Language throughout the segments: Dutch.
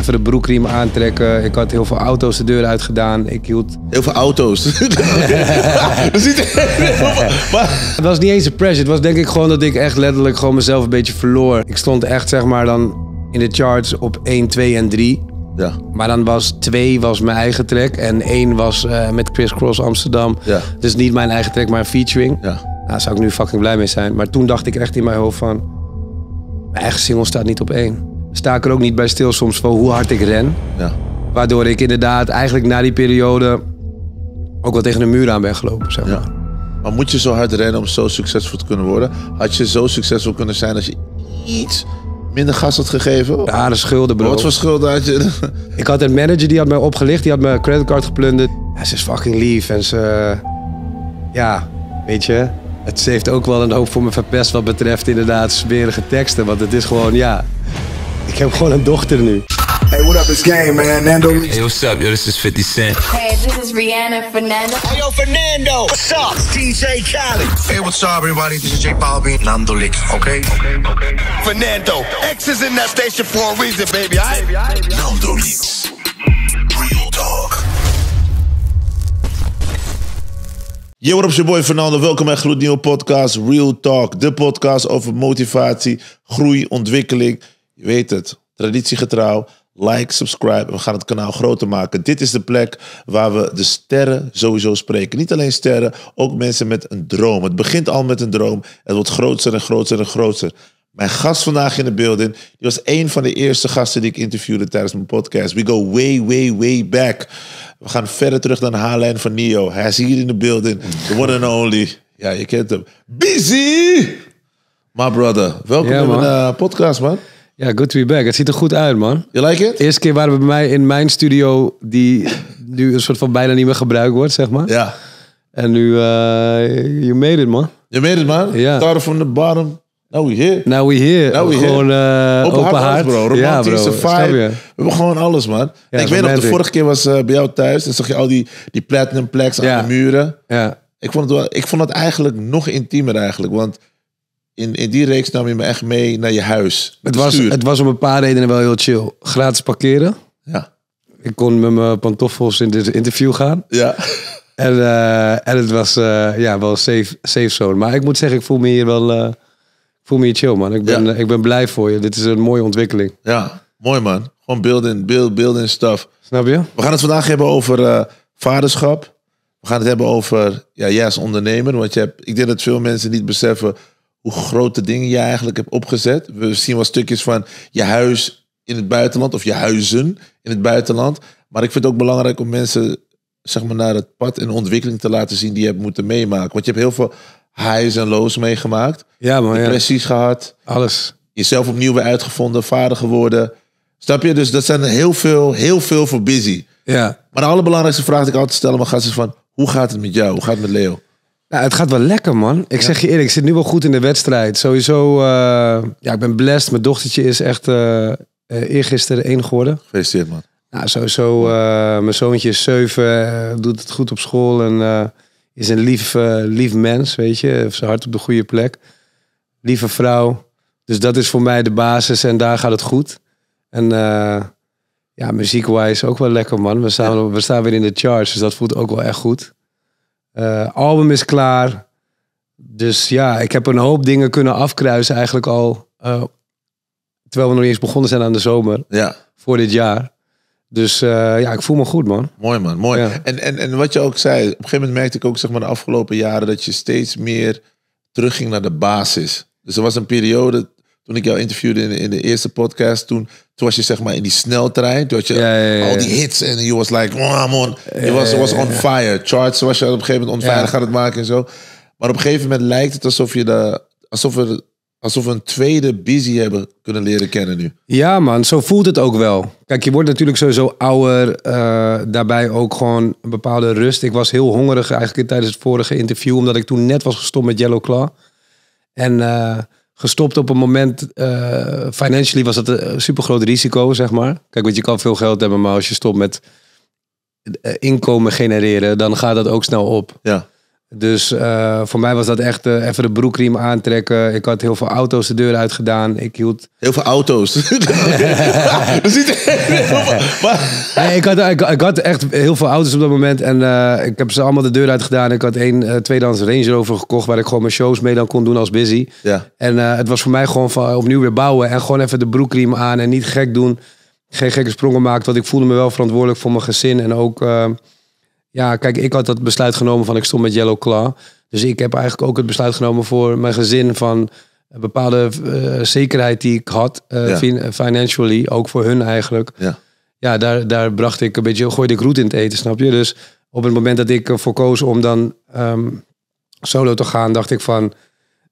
Even de broekriem aantrekken. Ik had heel veel auto's de deur uitgedaan. Ik hield... Heel veel auto's? het was niet eens een press. Het was denk ik gewoon dat ik echt letterlijk gewoon mezelf een beetje verloor. Ik stond echt zeg maar dan in de charts op 1, 2 en 3. Ja. Maar dan was 2 was mijn eigen track en 1 was eh, met Chris Cross Amsterdam. Ja. Dus niet mijn eigen track, maar een featuring. Ja. Nou, zou ik nu fucking blij mee zijn. Maar toen dacht ik echt in mijn hoofd van... Mijn eigen single staat niet op één sta ik er ook niet bij stil soms van hoe hard ik ren. Ja. Waardoor ik inderdaad eigenlijk na die periode ook wel tegen de muur aan ben gelopen. maar. Ja. maar moet je zo hard rennen om zo succesvol te kunnen worden? Had je zo succesvol kunnen zijn als je iets minder gas had gegeven? Ja, de schulden, bro. Wat voor schulden had je? Ik had een manager die had mij opgelicht. Die had mijn creditcard geplunderd. ze is fucking lief en ze... Ja, weet je... Het, heeft ook wel een hoop voor me verpest wat betreft inderdaad smerige teksten. Want het is gewoon, ja... Ik heb gewoon een dochter nu. Hey, what up, it's Game, man. Nando. Hey, what's up, yo? This is 50 Cent. Hey, this is Rihanna Fernando. Hey, yo, Fernando. What's up? DJ Khaled. Hey, what's up, everybody? This is J Balvin. Nando leaks, okay? Fernando, X is in that station for a reason, baby, I. Nando leaks. Real talk. Yo, what up, your boy Fernando. Welkom bij Gloednieuwe Podcast Real Talk. De podcast over motivatie, groei, ontwikkeling je weet het. Traditiegetrouw. Like, subscribe. We gaan het kanaal groter maken. Dit is de plek waar we de sterren sowieso spreken. Niet alleen sterren, ook mensen met een droom. Het begint al met een droom. Het wordt groter en groter en groter. Mijn gast vandaag in de building, die was een van de eerste gasten die ik interviewde tijdens mijn podcast. We go way, way, way back. We gaan verder terug naar de haarlijn van Nio. Hij is hier in de building. The one and only. Ja, je kent hem. Busy! My brother, welkom yeah, in mijn eh, podcast, man. Ja, good to be back. Het ziet er goed uit, man. Je like it? Eerste keer waren we bij mij in mijn studio, die nu een soort van bijna niet meer gebruikt wordt, zeg maar. Ja. En nu, uh, you made it, man. Je made it, man. Ja. Started from the bottom. Now we here. Now we here. Now we gewoon here. Uh, open, open hart, bro. Romantische ja, bro. We hebben gewoon alles, man. Ja, ik weet nog, de vorige keer was eh, bij jou thuis. En zag je al die, die platinum plaques ja. aan de muren. Ja. Ik vond, het wel, ik vond het eigenlijk nog intiemer eigenlijk. Want in, in die reeks nam je me echt mee naar je huis. Het was, het was om een paar redenen wel heel chill. Gratis parkeren. Ja. Ik kon met mijn pantoffels in dit interview gaan. Ja. En, eh, en het was eh, ja, wel safe, safe zone. Maar ik moet zeggen, ik voel me hier wel eh, voel me hier chill, man. Ik ben, ik ben blij voor je. Dit is een mooie ontwikkeling. Ja, mooi man. Gewoon building, build, building stuff. Snap je? We gaan het vandaag hebben over vaderschap. We gaan het hebben over, ja, jij ondernemer. Want je hebt, ik denk dat veel mensen niet beseffen hoe grote dingen je eigenlijk hebt opgezet. We zien wel stukjes van je huis in het buitenland of je huizen in het buitenland. Maar ik vind het ook belangrijk om mensen zeg maar, naar het pad en ontwikkeling te laten zien die je hebt moeten meemaken. Want je hebt heel veel highs en lows meegemaakt. Ja, maar Depressies gehad. Alles. Jezelf opnieuw weer uitgevonden, vader geworden. Snap je? Dus dat zijn heel veel, heel veel voor busy. Ja. Maar de allerbelangrijkste vraag die ik altijd stel aan mijn gasten is van... Hoe gaat het met jou? Hoe gaat het met Leo? Nou, het gaat wel lekker, man. Ik zeg je eerlijk, ik zit nu wel goed in de wedstrijd. Sowieso, eh, ja, ik ben blessed. Mijn dochtertje is echt uh, uh, eergisteren één geworden. Gefeliciteerd, man. Nou, sowieso, mijn zoontje is zeven, doet het goed op school en is een lief, lief mens, weet je. Heeft zijn hart op de goede plek. Lieve vrouw. Dus dat is voor mij de basis en daar gaat het goed. En ja, muziek ook wel lekker, man. We staan, we staan weer in de charts, dus dat voelt ook wel echt goed. Eh, album is klaar. Dus ja, ik heb een hoop dingen kunnen afkruisen eigenlijk al. Eh, terwijl we nog niet eens begonnen zijn aan de zomer. Ja. Voor dit jaar. Dus eh, ja, ik voel me goed, man. Mooi, man. Mooi. En, en, en wat je ook zei, op een gegeven moment merkte ik ook zeg maar, de afgelopen jaren dat je steeds meer terugging naar de basis. Dus er was een periode, toen ik jou interviewde in, in de eerste podcast, toen, toen was je zeg maar in die sneltrein. Toen had je al die hits en je was like, oh man, je was, was on fire. Charts was je op een gegeven moment onveilig gaat het maken en zo. Maar op een gegeven moment lijkt het alsof je de, alsof we, alsof we een tweede busy hebben kunnen leren kennen nu. Ja man, zo voelt het ook wel. Kijk, je wordt natuurlijk sowieso ouder. Eh, daarbij ook gewoon een bepaalde rust. Ik was heel hongerig eigenlijk tijdens het vorige interview, omdat ik toen net was gestopt met Yellow Claw. En... Eh, gestopt op een moment. Eh, financially was dat een eh, super groot risico, zeg maar. Kijk, want je kan veel geld hebben, maar als je stopt met eh, inkomen genereren, dan gaat dat ook snel op. Ja. Dus eh, voor mij was dat echt eh, even de broekriem aantrekken. Ik had heel veel auto's de deur uit gedaan. Ik hield... Heel veel auto's? nee, ik, had, ik, had echt heel veel auto's op dat moment. En eh, ik heb ze allemaal de deur uit gedaan. Ik had één tweedehands Range Rover gekocht... waar ik gewoon mijn shows mee dan kon doen als busy. Ja. En het was voor mij gewoon van opnieuw weer bouwen. En gewoon even de broekriem aan en niet gek doen. Geen gekke sprongen maken. Want ik voelde me wel verantwoordelijk voor mijn gezin. En ook... Ja, kijk, ik had dat besluit genomen van ik stond met Yellow Claw. Dus ik heb eigenlijk ook het besluit genomen voor mijn gezin van een bepaalde eh, zekerheid die ik had, eh, financially, ook voor hun eigenlijk. Ja, ja daar, daar bracht ik een beetje, gooide ik roet in het eten, snap je? Dus op het moment dat ik ervoor koos om dan ehm, solo te gaan, dacht ik van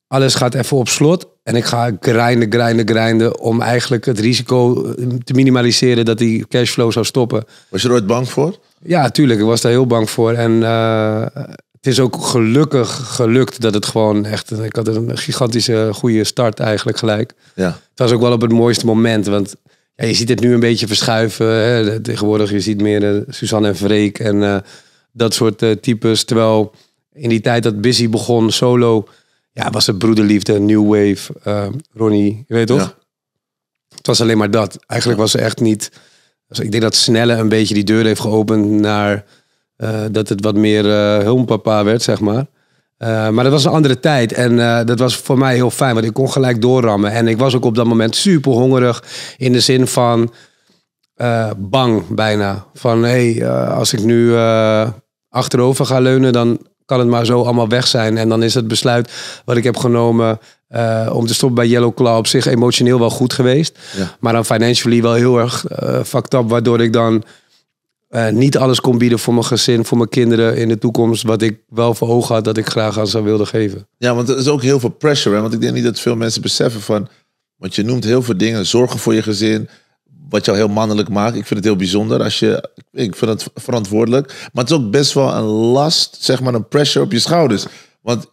alles gaat even op slot. En ik ga grinden, grinden, grinden om eigenlijk het risico eh, te minimaliseren dat die cashflow zou stoppen. Was je er ooit bang voor? Ja, tuurlijk. Ik was daar heel bang voor. En eh, het is ook gelukkig gelukt dat het gewoon echt... Ik had een gigantische goede start eigenlijk gelijk. Ja. Het was ook wel op het mooiste moment. Want ja, je ziet het nu een beetje verschuiven. Hè? Tegenwoordig, je ziet meer eh, Suzanne en Freek en eh, dat soort types. Terwijl in die tijd dat Busy begon, solo... Ja, was het broederliefde, New Wave, Ronnie, je weet toch? Ja. Het was alleen maar dat. Eigenlijk was ze echt niet dus ik denk dat Snelle een beetje die deur heeft geopend naar eh, dat het wat meer uh, hulmpapa werd, zeg maar. Eh, maar dat was een andere tijd en dat was voor mij heel fijn, want ik kon gelijk doorrammen. En ik was ook op dat moment super hongerig in de zin van bang bijna. Van hé, hey, als ik nu achterover ga leunen, dan kan het maar zo allemaal weg zijn. En dan is het besluit wat ik heb genomen eh, om te stoppen bij Yellow Claw op zich emotioneel wel goed geweest. Maar dan financially wel heel erg uh, fucked up, waardoor ik dan eh, niet alles kon bieden voor mijn gezin, voor mijn kinderen in de toekomst. Wat ik wel voor ogen had dat ik graag aan zou wilde geven. Ja, want er is ook heel veel pressure. Hè? Want ik denk niet dat veel mensen beseffen van. Want je noemt heel veel dingen. Zorgen voor je gezin wat jou heel mannelijk maakt. Ik vind het heel bijzonder. Als je, ik vind het verantwoordelijk. Maar het is ook best wel een last, zeg maar een pressure op je schouders. Want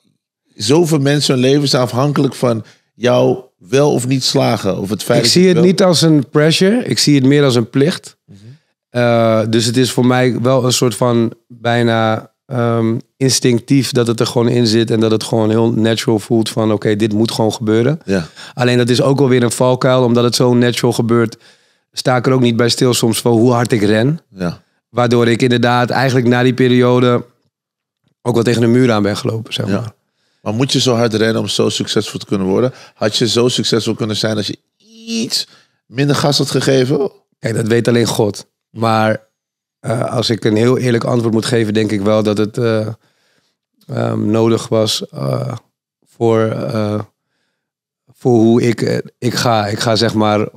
zoveel mensen hun leven zijn afhankelijk van jou wel of niet slagen. Of het feit ik zie het niet als een pressure. Ik zie het meer als een plicht. Mhm. Eh, dus het is voor mij wel een soort van bijna ehm, instinctief dat het er gewoon in zit. En dat het gewoon heel natural voelt van oké, dit moet gewoon gebeuren. Ja. Alleen dat is ook wel weer een valkuil. Omdat het zo natural gebeurt, sta ik er ook niet bij stil soms van hoe hard ik ren. Ja. Waardoor ik inderdaad eigenlijk na die periode ook wel tegen de muur aan ben gelopen, zeg maar. Maar moet je zo hard rennen om zo succesvol te kunnen worden? Had je zo succesvol kunnen zijn als je iets minder gas had gegeven? Kijk, dat weet alleen God. Maar eh, als ik een heel eerlijk antwoord moet geven, denk ik wel dat het eh, ehm, nodig was eh, voor, voor hoe ik, ik ga. Ik ga zeg maar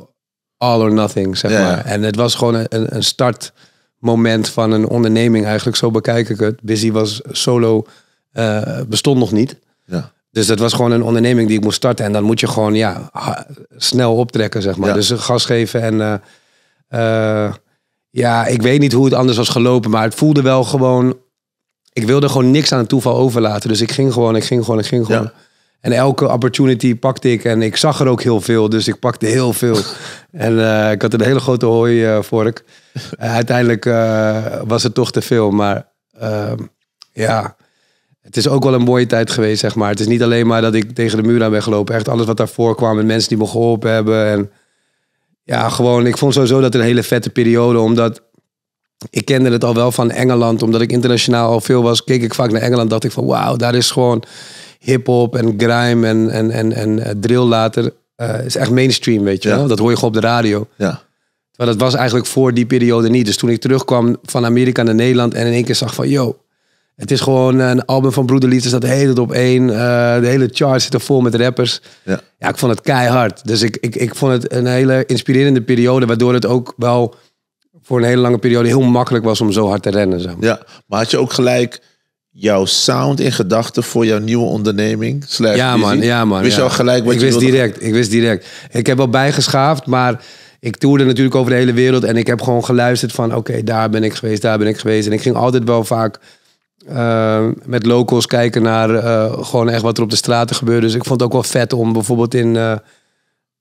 all or nothing, zeg maar. En het was gewoon een, een startmoment van een onderneming eigenlijk, zo bekijk ik het. Busy was solo, eh, bestond nog niet. Ja. Dus dat was gewoon een onderneming die ik moest starten. En dan moet je gewoon ja, snel optrekken, zeg maar. Ja. Dus eh, gas geven en... Eh, ja, ik weet niet hoe het anders was gelopen, maar het voelde wel gewoon... Ik wilde gewoon niks aan het toeval overlaten. Dus ik ging gewoon, ik ging gewoon, ik ging gewoon. En elke opportunity pakte ik. En ik zag er ook heel veel, dus ik pakte heel veel. en eh, ik had een hele grote hooivork. Eh, uh, eh, uiteindelijk was het toch te veel. Maar ehm, ja, het is ook wel een mooie tijd geweest, zeg maar. Het is niet alleen maar dat ik tegen de muur aan ben gelopen. Echt alles wat daarvoor kwam en mensen die me geholpen hebben. En ja, gewoon, ik vond sowieso dat een hele vette periode. Omdat ik kende het al wel van Engeland. Omdat ik internationaal al veel was, keek ik vaak naar Engeland. Dacht ik van, wauw, daar is gewoon hip-hop en grime en, en, en, en eh, drill later uh, is echt mainstream, weet je wel. Dat hoor je gewoon op de radio. Ja. Terwijl dat was eigenlijk voor die periode niet. Dus toen ik terugkwam van Amerika naar Nederland en in één keer zag van, yo, het is gewoon een album van Broederlied. dat staat de hele op één. Eh, de hele chart zit er vol met rappers. Ja. ja, ik vond het keihard. Dus ik, ik, ik vond het een hele inspirerende periode, waardoor het ook wel voor een hele lange periode heel makkelijk was om zo hard te rennen. Ja, maar had je ook gelijk jouw sound in gedachten voor jouw nieuwe onderneming? Slash ja, man, ja, man. Wist al gelijk wat ik wist direct, Ik wist direct. Ik heb wel bijgeschaafd, maar ik toerde natuurlijk over de hele wereld. En ik heb gewoon geluisterd van, oké, daar ben ik geweest, daar ben ik geweest. En ik ging altijd wel vaak eh, met locals kijken naar eh, gewoon echt wat er op de straten gebeurde. Dus ik vond het ook wel vet om bijvoorbeeld in... Eh,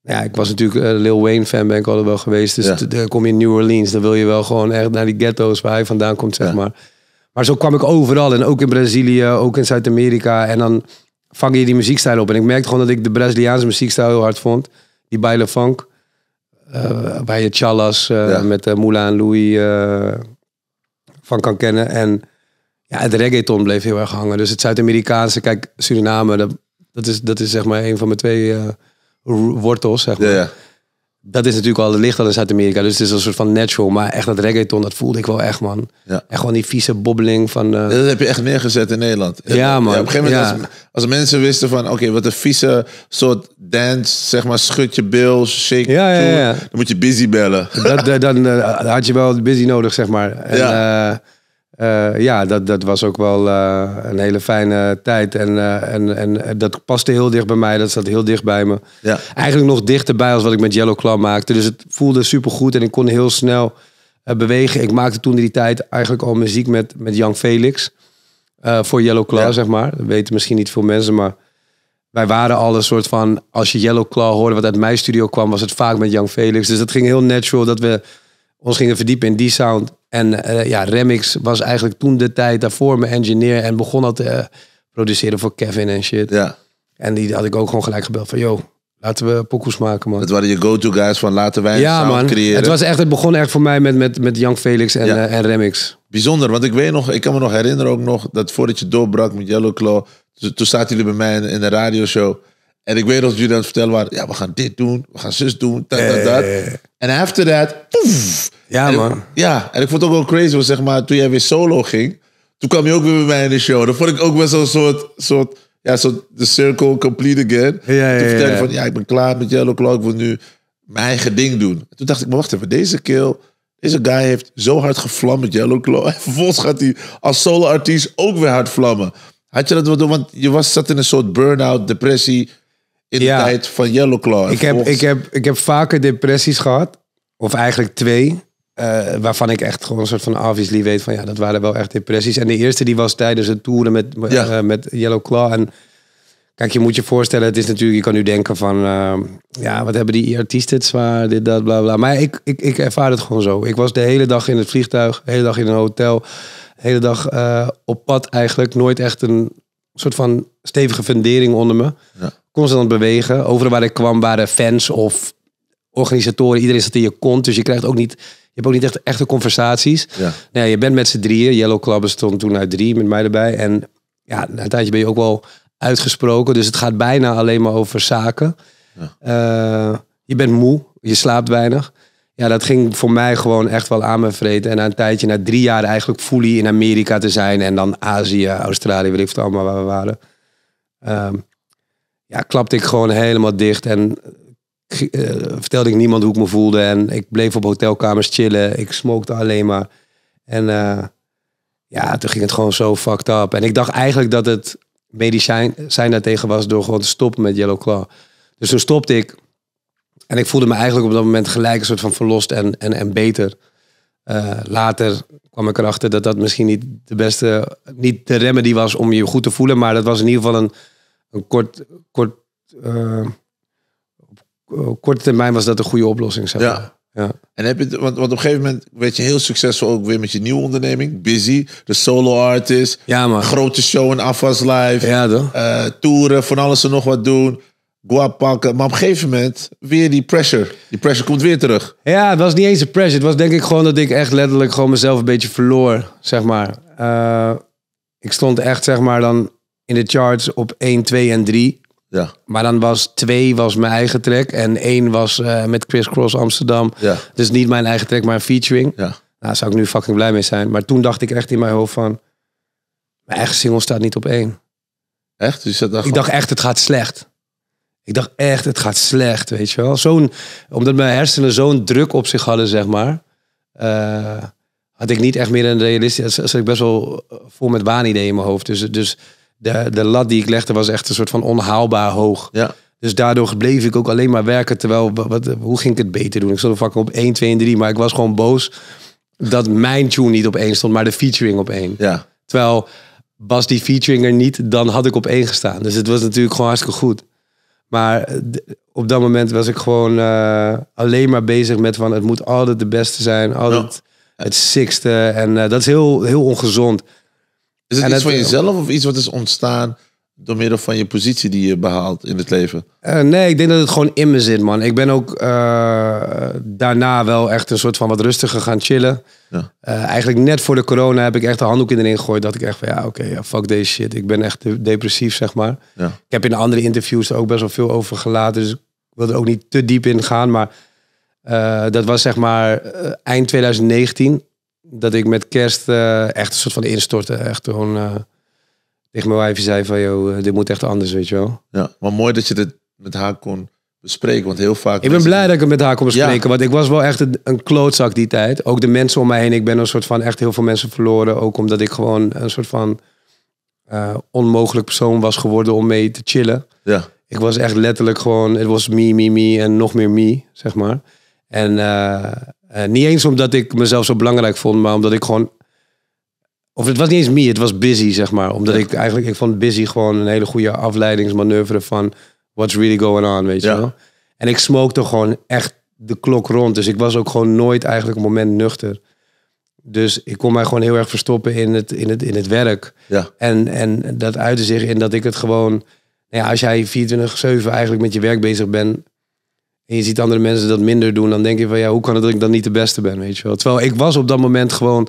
ja, ik was natuurlijk Lil Wayne fan, ben ik altijd wel geweest. Dus ja. kom je in New Orleans, dan wil je wel gewoon echt naar die ghetto's waar hij vandaan komt, zeg maar. Maar zo kwam ik overal en ook in Brazilië, ook in Zuid-Amerika. En dan vang je die muziekstijl op. En ik merkte gewoon dat ik de Braziliaanse muziekstijl heel hard vond. Die baile funk. Uh, eh, bij je Chalas eh, met uh, eh, en Louis van kan kennen. En ja, het reggaeton bleef heel erg hangen. Dus het Zuid-Amerikaanse, kijk, Suriname, dat, dat, is, dat is zeg maar een van mijn twee wortels, zeg maar. ja dat is natuurlijk al, het licht al Zuid-Amerika. Dus het is een soort van natural. Maar echt dat reggaeton, dat voelde ik wel echt, man. Ja. En gewoon die vieze bobbeling van... Eh, dat heb je echt neergezet in Nederland. Ja, man. op een gegeven moment, ja. als, mensen wisten van... Oké, wat een vieze soort dance, zeg maar, schud je bil, shake. Ja, ja, ja, Dan moet je busy bellen. Dat, dan, dan eh, had je wel busy nodig, zeg maar. En, ja. Eh, eh, ja, dat, dat was ook wel eh, een hele fijne tijd. En, eh, en, en dat paste heel dicht bij mij. Dat zat heel dicht bij me. Ja. Eigenlijk nog dichterbij als wat ik met Yellow Club maakte. Dus het voelde supergoed en ik kon heel snel bewegen. Ik maakte toen in die tijd eigenlijk al muziek met, met Jan Felix. voor Yellow Claw, zeg maar. Dat weten misschien niet veel mensen, maar... Wij waren al een soort van... Als je Yellow Claw hoorde wat uit mijn studio kwam... was het vaak met Jan Felix. Dus dat ging heel natural dat we ons gingen verdiepen in die sound. En eh, ja, Remix was eigenlijk toen de tijd daarvoor mijn engineer en begon al te eh, produceren voor Kevin en shit. Ja. En die had ik ook gewoon gelijk gebeld van, yo, laten we pokoes maken, man. Het waren je go-to guys van laten wij ja, sound man. creëren. Het, was echt, het begon echt voor mij met, met, met Young Felix en, ja. Eh, en Remix. Bijzonder, want ik weet nog, ik kan me nog herinneren ook nog, dat voordat je doorbrak met Yellow Claw, toen zaten jullie bij mij in, in de radioshow. En ik weet dat jullie aan het vertellen waren, ja, we gaan dit doen, we gaan zus doen, dat, dat, dat. Eh. En after that, poef. Ja, en man. Ik, ja, en ik vond het ook wel crazy, want zeg maar, toen jij weer solo ging, toen kwam je ook weer bij mij in de show. Dan vond ik ook wel zo'n soort, soort, ja, soort the circle complete again. Ja, ja, toen vertelde ik van, ja, ik ben klaar met Yellow Claw, ik wil nu mijn eigen ding doen. En toen dacht ik, maar wacht even, deze kill... Deze guy heeft zo hard gevlamd met Yellow Claw. En vervolgens gaat hij als solo-artiest ook weer hard vlammen. Had je dat wel doen? Want je was, zat in een soort burn-out, depressie in ja. de tijd van Claw. Ik heb, ik, heb, ik heb vaker depressies gehad. Of eigenlijk twee. Eh, waarvan ik echt gewoon een soort van obviously weet van ja, dat waren wel echt depressies. En de eerste die was tijdens het toeren met, ja. Eh, met Yellow Claw. En kijk, je moet je voorstellen, het is natuurlijk, je kan nu denken van ehm, ja, wat hebben die artiesten zwaar, dit, dat, bla bla. Maar ik, ik, ik ervaar het gewoon zo. Ik was de hele dag in het vliegtuig, hele dag in een hotel, hele dag eh, op pad eigenlijk. Nooit echt een soort van stevige fundering onder me. Ja. Constant bewegen. Overal waar ik kwam waren fans of organisatoren. Iedereen zat in je kont. Dus je krijgt ook niet. Je hebt ook niet echt echte conversaties. Ja. Nee, nou je bent met z'n drieën. Yellow Club stond toen uit drie met mij erbij. En ja, na een tijdje ben je ook wel uitgesproken. Dus het gaat bijna alleen maar over zaken. Ja. Eh, je bent moe. Je slaapt weinig. Ja, dat ging voor mij gewoon echt wel aan me vreten. En na een tijdje, na drie jaar eigenlijk fully in Amerika te zijn. En dan Azië, Australië, weet ik het allemaal waar we waren. Ehm, ja, klapte ik gewoon helemaal dicht. En eh, vertelde ik niemand hoe ik me voelde. En ik bleef op hotelkamers chillen. Ik smokte alleen maar. En eh, ja, toen ging het gewoon zo fucked up. En ik dacht eigenlijk dat het medicijn zijn daartegen was door gewoon te stoppen met Yellow Claw. Dus toen stopte ik. En ik voelde me eigenlijk op dat moment gelijk een soort van verlost en, en, en beter. Eh, later kwam ik erachter dat dat misschien niet de beste, niet de remedy was om je goed te voelen. Maar dat was in ieder geval een, een kort, kort eh, eh, korte termijn was dat een goede oplossing. ja. En heb je, want, want op een gegeven moment werd je heel succesvol ook weer met je nieuwe onderneming. Busy, de solo artist. Grote show en Afwas Live. Ja, toeren, van alles en nog wat doen guap pakken. Maar op een gegeven moment weer die pressure. Die pressure komt weer terug. Ja, het was niet eens een pressure. Het was denk ik gewoon dat ik echt letterlijk gewoon mezelf een beetje verloor, zeg maar. Eh, ik stond echt, zeg maar, dan in de charts op 1, 2 en 3. Ja. Maar dan was 2 was mijn eigen track en 1 was eh, met Chris Cross Amsterdam. Ja. Dus niet mijn eigen track, maar een featuring. Ja. Nou, zou ik nu fucking blij mee zijn. Maar toen dacht ik echt in mijn hoofd van... Mijn eigen single staat niet op één. Echt? Dus dat dacht ik dacht echt, het gaat slecht. Ik dacht echt, het gaat slecht, weet je wel. Zo'n, omdat mijn hersenen zo'n druk op zich hadden, zeg maar. Eh, had ik niet echt meer een realistisch... Zat ik best wel eh, vol met waanideeën in mijn hoofd. Dus, dus de, de lat die ik legde was echt een soort van onhaalbaar hoog. Ja. Dus daardoor bleef ik ook alleen maar werken. Terwijl, wat, hoe ging ik het beter doen? Ik stond vaak op 1, 2 en 3. Maar ik was gewoon boos dat mijn tune niet op één stond, maar de featuring op één. Ja. Terwijl was die featuring er niet, dan had ik op één gestaan. Dus het was natuurlijk gewoon hartstikke goed. Maar eh, op dat moment was ik gewoon eh, alleen maar bezig met van het moet altijd de beste zijn, altijd het sixte. En eh, dat is heel, heel ongezond. Is het iets het, van jezelf of iets wat is ontstaan door middel van je positie die je behaalt in het leven? Eh, nee, ik denk dat het gewoon in me zit, man. Ik ben ook eh, daarna wel echt een soort van wat rustiger gaan chillen. Ja. Eh, eigenlijk net voor de corona heb ik echt de handdoek in de ring gegooid. Dat ik echt van, ja, oké, fuck deze shit. Ik ben echt depressief, zeg maar. Ja. Ik heb in andere interviews er ook best wel veel over gelaten. Dus ik wil er ook niet te diep in gaan. Maar dat was zeg maar eind 2019. Dat ik met kerst echt een soort van instortte. Echt gewoon ik mijn even zei van, joh, eh, dit moet echt anders, weet je wel. Ja, maar mooi dat je dit met haar kon bespreken, want heel vaak... Ik ben blij dat ik het met haar kon bespreken, want ik was wel echt een, een, klootzak die tijd. Ook de mensen om mij heen, ik ben een soort van echt heel veel mensen verloren. Ook omdat ik gewoon een soort van eh, onmogelijk persoon was geworden om mee te chillen. Ja. Ik was echt letterlijk gewoon, het was me, me, me en nog meer me, zeg maar. En eh, niet eens omdat ik mezelf zo belangrijk vond, maar omdat ik gewoon of het was niet eens me, het was busy, zeg maar. Omdat ik eigenlijk, ik vond busy gewoon een hele goede afleidingsmanoeuvre van what's really going on, weet je wel. En ik smokte gewoon echt de klok rond. Dus ik was ook gewoon nooit eigenlijk een moment nuchter. Dus ik kon mij gewoon heel erg verstoppen in het, in het, in het werk. Ja. En, en dat uitte zich in dat ik het gewoon... Nou ja, als jij 24-7 eigenlijk met je werk bezig bent... en je ziet andere mensen dat minder doen... dan denk je van ja, hoe kan het dat ik dan niet de beste ben, weet je wel. Terwijl ik was op dat moment gewoon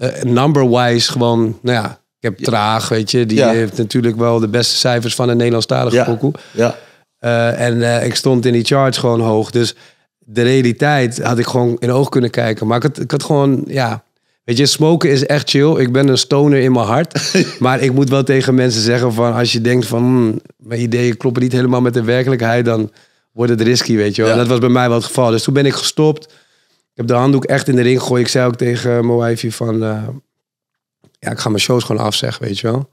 uh, eh, number-wise gewoon, nou ja, ik heb Traag, weet je. Die heeft natuurlijk wel de beste cijfers van een Nederlandstalige ja. Ja. Eh, en eh, ik stond in die charts gewoon hoog. Dus de realiteit had ik gewoon in oog kunnen kijken. Maar ik had, ik had gewoon, ja... Weet je, smoken is echt chill. Ik ben een stoner in mijn hart. maar ik moet wel tegen mensen zeggen van... Als je denkt van, hmm, mijn ideeën kloppen niet helemaal met de werkelijkheid... dan wordt het risky, weet je Ja. En dat was bij mij wel het geval. Dus toen ben ik gestopt... Ik heb de handdoek echt in de ring gegooid. Ik zei ook tegen mijn van... Eh, ja, ik ga mijn shows gewoon afzeggen, weet je wel.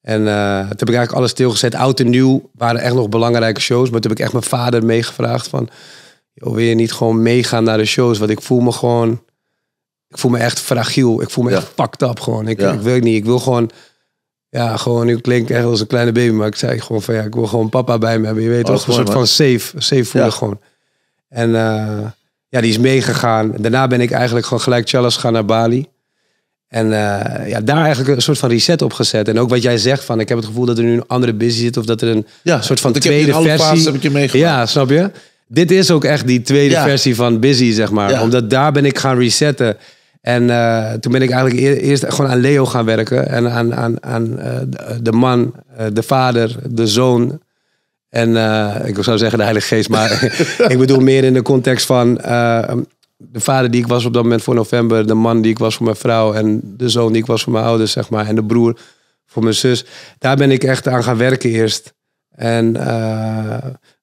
En uh, toen heb ik eigenlijk alles stilgezet. Oud en nieuw waren echt nog belangrijke shows. Maar toen heb ik echt mijn vader meegevraagd van... wil je niet gewoon meegaan naar de shows? Want ik voel me gewoon... Ik voel me echt fragiel. Ik voel me echt fucked up gewoon. Ik, ja. ik wil niet. Ik wil gewoon... Ja, gewoon, nu klinkt echt als een kleine baby, maar ik zei gewoon van ja, ik wil gewoon papa bij me hebben. Je weet oh, toch, een soort van safe, safe voelen ja. gewoon. En eh, ja, die is meegegaan. Daarna ben ik eigenlijk gewoon gelijk Charles gaan naar Bali. En eh, ja, daar eigenlijk een soort van reset op gezet. En ook wat jij zegt van, ik heb het gevoel dat er nu een andere busy zit. Of dat er een ja, soort van tweede versie... heb ik je meegemaakt. Ja, snap je? Dit is ook echt die tweede versie van busy, zeg maar. Omdat daar ben ik gaan resetten. En eh, toen ben ik eigenlijk eerst gewoon aan Leo gaan werken. En aan, aan, aan eh, de man, de vader, de zoon, en eh, ik zou zeggen de Heilige Geest, maar ik bedoel meer in de context van eh, de vader die ik was op dat moment voor november, de man die ik was voor mijn vrouw en de zoon die ik was voor mijn ouders, zeg maar, en de broer voor mijn zus. Daar ben ik echt aan gaan werken eerst. En eh,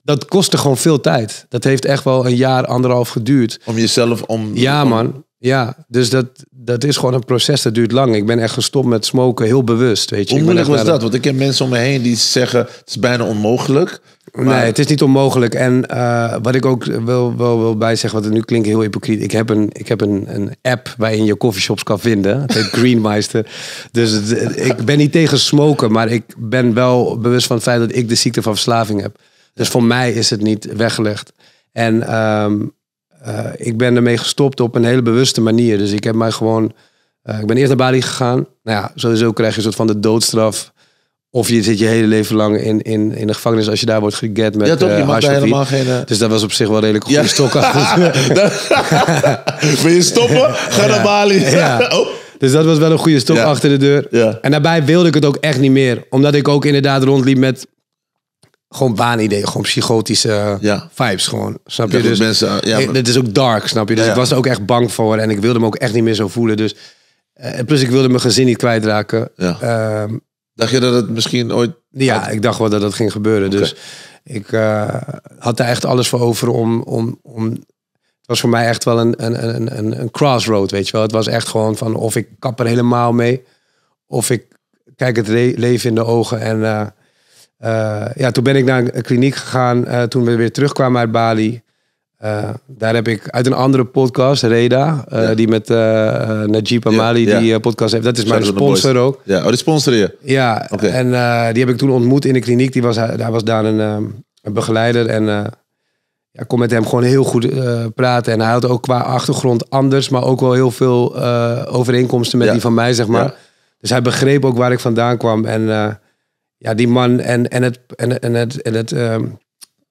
dat kostte gewoon veel tijd. Dat heeft echt wel een jaar, anderhalf geduurd. Om jezelf om. Ja, man. Ja, dus dat, dat is gewoon een proces dat duurt lang. Ik ben echt gestopt met smoken, heel bewust. Weet je. Hoe moeilijk was dat? Want ik heb mensen om me heen die zeggen: het is bijna onmogelijk. Nee, het is niet onmogelijk. En eh, wat ik ook wil, wil, wil bijzeggen, wat nu klinkt heel hypocriet. Ik heb een, ik heb een, een app waarin je coffeeshops kan vinden. Het heet Greenmeister. Dus ik ben niet tegen smoken, maar ik ben wel bewust van het feit dat ik de ziekte van verslaving heb. Dus voor mij is het niet weggelegd. En ehm, eh, ik ben ermee gestopt op een hele bewuste manier. Dus ik heb mij gewoon. Eh, ik ben eerst naar Bali gegaan. Nou ja, sowieso krijg je een soort van de doodstraf. Of je zit je hele leven lang in, in, in de gevangenis als je daar wordt geget met ja, toch, je eh, mag helemaal geen, Dus dat was op zich wel redelijk goede ja. stok Wil je stoppen? Ga naar Bali. Ja. Oh. Dus dat was wel een goede stok achter de deur. En daarbij wilde ik het ook echt niet meer. Omdat ik ook inderdaad rondliep met gewoon waanideeën, gewoon psychotische vibes gewoon. Snap je? Dus is ook dark, snap je? Dus ik was er ook echt bang voor en ik wilde me ook echt niet meer zo voelen. Dus eh, plus ik wilde mijn gezin niet kwijtraken. Ehm, dacht je dat het misschien ooit? Ja, ik dacht wel dat dat ging gebeuren. Dus ik eh, had daar echt alles voor over om, om, om was voor mij echt wel een, een, een, een, een crossroad, weet je wel. Het was echt gewoon van of ik kap er helemaal mee, of ik kijk het leven in de ogen en eh, eh, ja, toen ben ik naar een kliniek gegaan eh, toen we weer terugkwamen uit Bali. Eh, daar heb ik uit een andere podcast, Reda, die met uh, Najib Amali die podcast heeft. Dat is mijn sponsor ook. Ja, oh, die sponsor je? Ja, en die heb ik toen ontmoet in de kliniek. Die was, daar was daar een, ehm, een begeleider en ik kon met hem gewoon heel goed praten. En hij had ook qua achtergrond anders, maar ook wel heel veel overeenkomsten met die van mij, zeg maar. Dus hij begreep ook waar ik vandaan kwam en ja, die man en, en het, en, en het, en het ehm,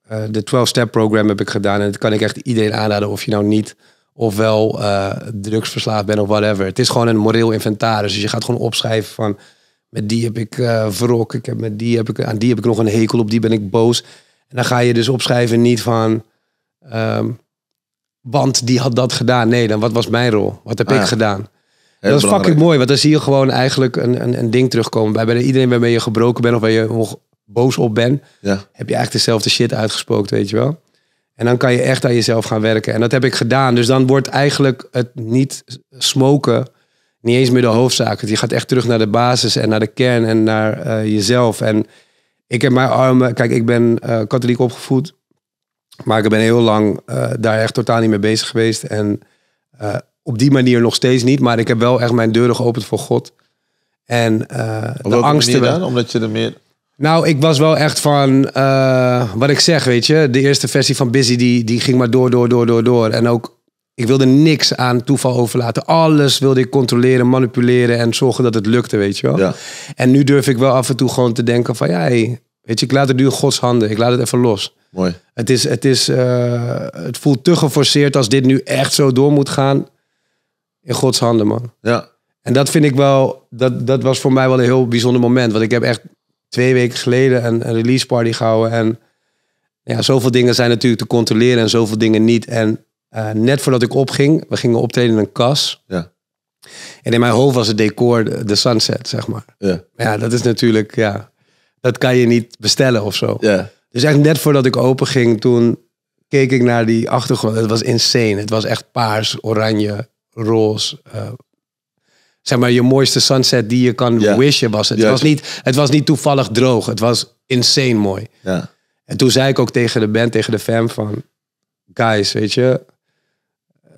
eh, de 12-step program heb ik gedaan. En dat kan ik echt iedereen aanraden of je nou niet ofwel uh, eh, drugsverslaafd bent of whatever. Het is gewoon een moreel inventaris. Dus je gaat gewoon opschrijven van met die heb ik uh, verrok, ik heb met die heb ik, aan die heb ik nog een hekel, op die ben ik boos. En dan ga je dus opschrijven niet van, ehm, want die had dat gedaan. Nee, dan wat was mijn rol? Wat heb ah ik gedaan? dat is belangrijk. fucking mooi, want dan zie je gewoon eigenlijk een, een, een ding terugkomen. Bij, bij iedereen waarmee je gebroken bent of waar je boos op bent, ja. heb je eigenlijk dezelfde shit uitgesproken, weet je wel. En dan kan je echt aan jezelf gaan werken. En dat heb ik gedaan. Dus dan wordt eigenlijk het niet smoken niet eens meer de hoofdzaak. Je gaat echt terug naar de basis en naar de kern en naar eh, jezelf. En ik heb mijn armen... Kijk, ik ben eh, katholiek opgevoed. Maar ik ben heel lang eh, daar echt totaal niet mee bezig geweest. En op die manier nog steeds niet. Maar ik heb wel echt mijn deuren geopend voor God. En uh, de angsten. Dan? Omdat je er meer. Nou, ik was wel echt van eh, wat ik zeg, weet je. De eerste versie van Busy die, die ging maar door, door, door, door, door. En ook, ik wilde niks aan toeval overlaten. Alles wilde ik controleren, manipuleren en zorgen dat het lukte, weet je wel. Ja. En nu durf ik wel af en toe gewoon te denken van, ja, weet je, ik laat het nu in Gods handen. Ik laat het even los. Mooi. Het, is, het, is, eh, het voelt te geforceerd als dit nu echt zo door moet gaan in Gods handen, man. Ja. En dat vind ik wel, dat, dat was voor mij wel een heel bijzonder moment. Want ik heb echt twee weken geleden een, release party gehouden. En ja, zoveel dingen zijn natuurlijk te controleren en zoveel dingen niet. En eh, net voordat ik opging, we gingen optreden in een kas. Ja. En in mijn hoofd was het decor de, de sunset, zeg maar. Ja. ja, dat is natuurlijk, ja, dat kan je niet bestellen of zo. Ja. Dus echt net voordat ik open ging, toen keek ik naar die achtergrond. Het was insane. Het was echt paars, oranje, roze. Eh, zeg maar je mooiste sunset die je kan yeah. wishen was het. Het, was niet, het was niet toevallig droog. Het was insane mooi. Yeah. En toen zei ik ook tegen de band, tegen de fan van... Guys, weet je... Eh,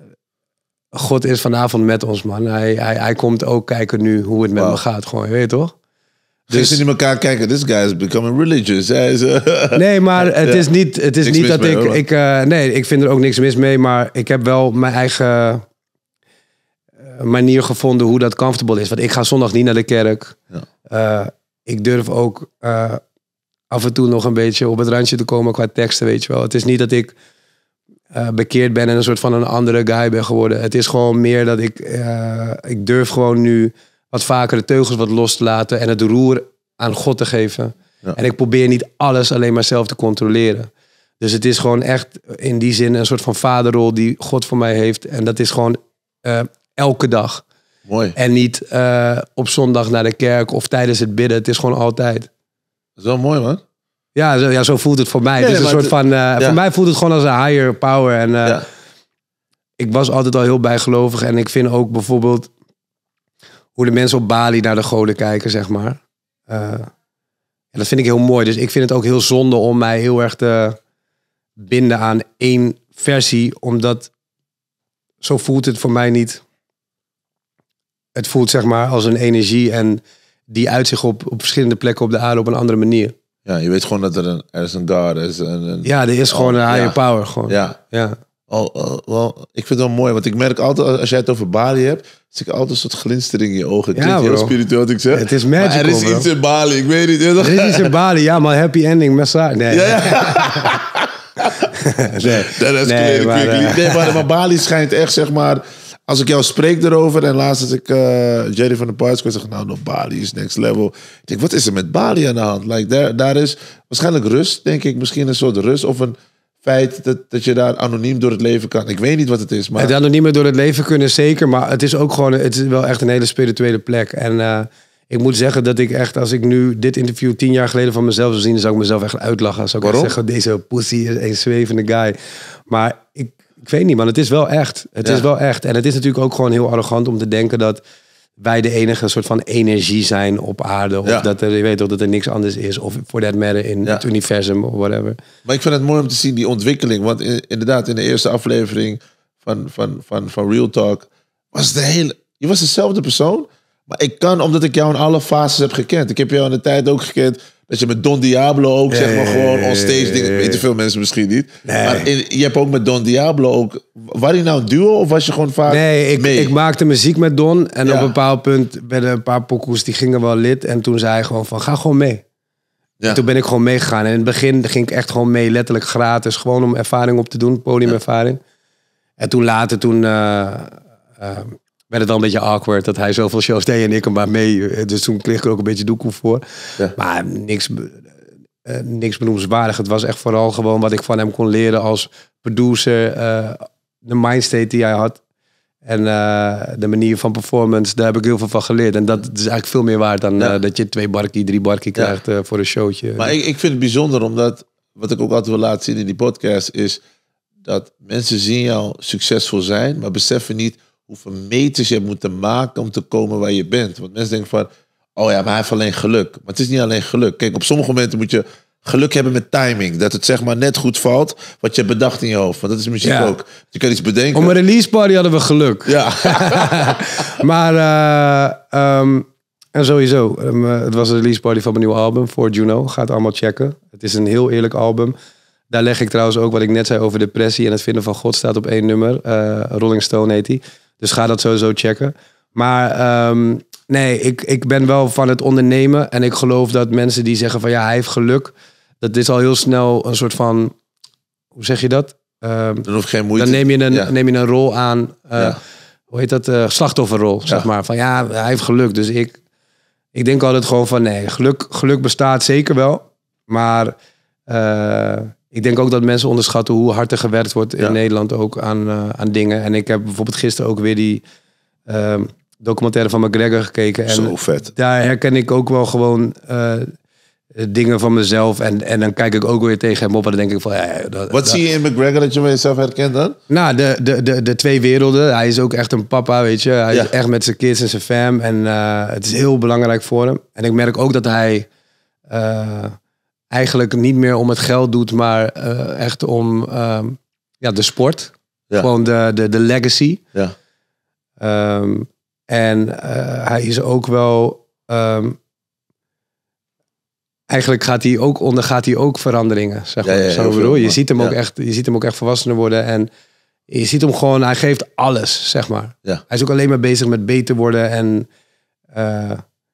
God is vanavond met ons, man. Hij, hij, hij komt ook kijken nu hoe het met me gaat. Gewoon, weet je toch? Dus ze in elkaar kijken, this guy is becoming religious. Eh, nee, maar het is niet, het is niet dat ik. ik nee, ik vind er ook niks mis mee, maar ik heb wel mijn eigen eh, manier gevonden hoe dat comfortable is. Want ik ga zondag niet naar de kerk. Ja. Eh, ik durf ook eh, af en toe nog een beetje op het randje te komen qua teksten, weet je wel. Het is niet dat ik bekeerd ben en een soort van een andere guy ben geworden. Het is gewoon meer dat ik, ik durf gewoon nu wat vaker de teugels wat los te laten en het roer aan God te geven. En ik probeer niet alles alleen maar zelf te controleren. Dus het is gewoon echt in die zin een soort van vaderrol die God voor mij heeft. En dat is gewoon elke dag. Mooi. En niet eh, op zondag naar de kerk of tijdens het bidden. Het is gewoon altijd. Dat is wel mooi, man. Ja, zo, ja, zo voelt het voor mij. het is een soort van. Eh, voor mij voelt het gewoon als een higher power. En eh, ik was altijd al heel bijgelovig. En ik vind ook bijvoorbeeld hoe de mensen op Bali naar de goden kijken, zeg maar. en dat vind ik heel mooi. Dus ik vind het ook heel zonde om mij heel erg te binden aan één versie. Omdat zo voelt het voor mij niet het voelt zeg maar als een energie en die uit zich op, op verschillende plekken op de aarde op een andere manier. Ja, je weet gewoon dat er een, er is een God is. Een, ja, er is gewoon een higher power. Gewoon. Ja. ja. Al, wel, ik vind het wel mooi, want ik merk altijd als jij het over Bali hebt, zie ik altijd een soort glinstering in je ogen. ja, heel spiritueel wat ik zeg. Het is magical, maar er is iets in Bali, ik weet niet. Er is iets in Bali, ja, maar happy ending, massage. Nee. Ja, nee. Dat is nee, maar, eh, nee, maar, maar Bali schijnt echt, zeg maar als ik jou spreek erover en laatst als ik eh, Jerry van der Parts zeg nou, no, Bali is next level. Ik denk, wat is er met Bali aan de hand? Like, daar, daar is waarschijnlijk rust, denk ik. Misschien een soort rust of een feit dat, dat je daar anoniem door het leven kan. Ik weet niet wat het is, maar... Het anonieme door het leven kunnen, zeker. Maar het is ook gewoon, het is wel echt een hele spirituele plek. En eh, ik moet zeggen dat ik echt, als ik nu dit interview tien jaar geleden van mezelf zou zien, zou ik mezelf echt uitlachen. Zou ik zeggen, deze pussy is een zwevende guy. Maar ik, ik weet niet, maar Het is wel echt. Het is wel echt. En het is natuurlijk ook gewoon heel arrogant om te denken dat wij de enige soort van energie zijn op aarde. Of dat er, je weet toch, dat er niks anders is. Of voor dat matter in het universum of whatever. Maar ik vind het mooi om te zien die ontwikkeling. Want inderdaad, in de eerste aflevering van, van, van, van Real Talk was de hele... Je was dezelfde persoon. Maar ik kan, omdat ik jou in alle fases heb gekend. Ik heb jou in de tijd ook gekend dat je met Don Diablo ook, zeg maar, gewoon onstage dingen. Weten veel mensen misschien niet. Maar je hebt ook met Don Diablo ook... was die nou een duo of was je gewoon vaak Nee, ik, ik maakte muziek met Don. En op een bepaald punt werden een paar pokoes, die gingen wel lid. En toen zei hij gewoon van, ga gewoon mee. Ja. En toen ben ik gewoon meegegaan. En in het begin ging ik echt gewoon mee, letterlijk gratis. Gewoon om ervaring op te doen, podiumervaring. En toen later, toen... Eh, eh, werd het al een beetje awkward dat hij zoveel shows deed en ik hem maar mee. Eh, dus toen kreeg ik ook een beetje doekoe voor. Maar eh, niks, uh, niks benoemswaardig. Het was echt vooral gewoon wat ik van hem kon leren als producer. Uh, de mindset die hij had. En de manier van performance, daar heb ik heel veel van geleerd. En dat is eigenlijk veel meer waard dan dat je twee barkie, drie barkie krijgt voor een showtje. Maar ik, ik vind het bijzonder omdat, wat ik ook altijd wil laten zien in die podcast, is dat mensen zien jou succesvol zijn, maar beseffen niet hoeveel meters je moet maken om te komen waar je bent. Want mensen denken van, oh ja, maar hij heeft alleen geluk. Maar het is niet alleen geluk. Kijk, op sommige momenten moet je geluk hebben met timing. Dat het zeg maar net goed valt wat je hebt bedacht in je hoofd. Want dat is muziek ook. Je kan iets bedenken. Om een release party hadden we geluk. Ja. maar, eh, ehm, en sowieso. Ehm, eh, het was een release party van mijn nieuwe album, voor Juno. Ga het allemaal checken. Het is een heel eerlijk album. Daar leg ik trouwens ook wat ik net zei over depressie en het vinden van God staat op één nummer. Eh, Rolling Stone heet die. Dus ga dat sowieso checken. Maar ehm, nee, ik, ik ben wel van het ondernemen. En ik geloof dat mensen die zeggen van ja, hij heeft geluk. Dat is al heel snel een soort van, hoe zeg je dat? Um, dan hoef geen moeite. Dan neem je een, neem je een rol aan. Eh, hoe heet dat? Eh, slachtofferrol, zeg maar. Van ja, hij heeft geluk. Dus ik, ik denk altijd gewoon van nee, geluk, geluk bestaat zeker wel. Maar... Eh, ik denk ook dat mensen onderschatten hoe hard er gewerkt wordt in Nederland ook aan, eh, aan dingen. En ik heb bijvoorbeeld gisteren ook weer die ehm, documentaire van McGregor gekeken. En Zo vet. Daar herken ik ook wel gewoon eh, dingen van mezelf. En, en dan kijk ik ook weer tegen hem op en dan denk ik van... Ja, Wat zie je in McGregor dat je van jezelf herkent dan? Nou, de, de, de, de twee werelden. Hij is ook echt een papa, weet je. Hij is echt met zijn kids en zijn fam. En eh, het is heel belangrijk voor hem. En ik merk ook dat hij eigenlijk niet meer om het geld doet, maar eh, echt om ehm, ja, de sport. Gewoon de, de, de legacy. Ja. Ehm, en eh, hij is ook wel. Ehm, eigenlijk gaat hij ook ondergaat hij ook veranderingen. Zeg maar. Ja, zo bedoel. Veel, je, ziet hem ook echt, je ziet hem ook echt volwassener worden. En je ziet hem gewoon, hij geeft alles, zeg maar. Hij is ook alleen maar bezig met beter worden en. Eh,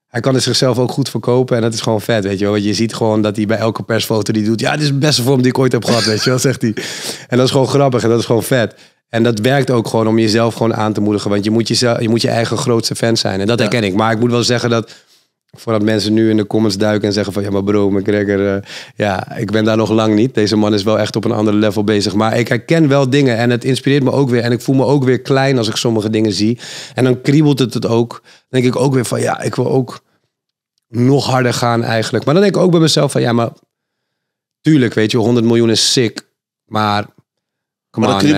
hij kan het zichzelf ook goed verkopen en dat is gewoon vet, weet je wel. Want je ziet gewoon dat hij bij elke persfoto die doet, ja, dit is de beste vorm die ik ooit heb gehad, weet je wel, zegt hij. En dat is gewoon grappig en dat is gewoon vet. En dat werkt ook gewoon om jezelf gewoon aan te moedigen, want je moet, jezelf, je, moet je eigen grootste fan zijn. En dat herken ik. Maar ik moet wel zeggen dat Voordat mensen nu in de comments duiken en zeggen van ja, maar bro, McGregor, uh, eh, ja, ik ben daar nog lang niet. Deze man is wel echt op een ander level bezig. Maar ik herken wel dingen en het inspireert me ook weer. En ik voel me ook weer klein als ik sommige dingen zie. En dan kriebelt het het ook. Dan denk ik ook weer van ja, ik wil ook nog harder gaan eigenlijk. Maar dan denk ik ook bij mezelf van ja, maar tuurlijk, weet je, 100 miljoen is sick. Maar maar eh,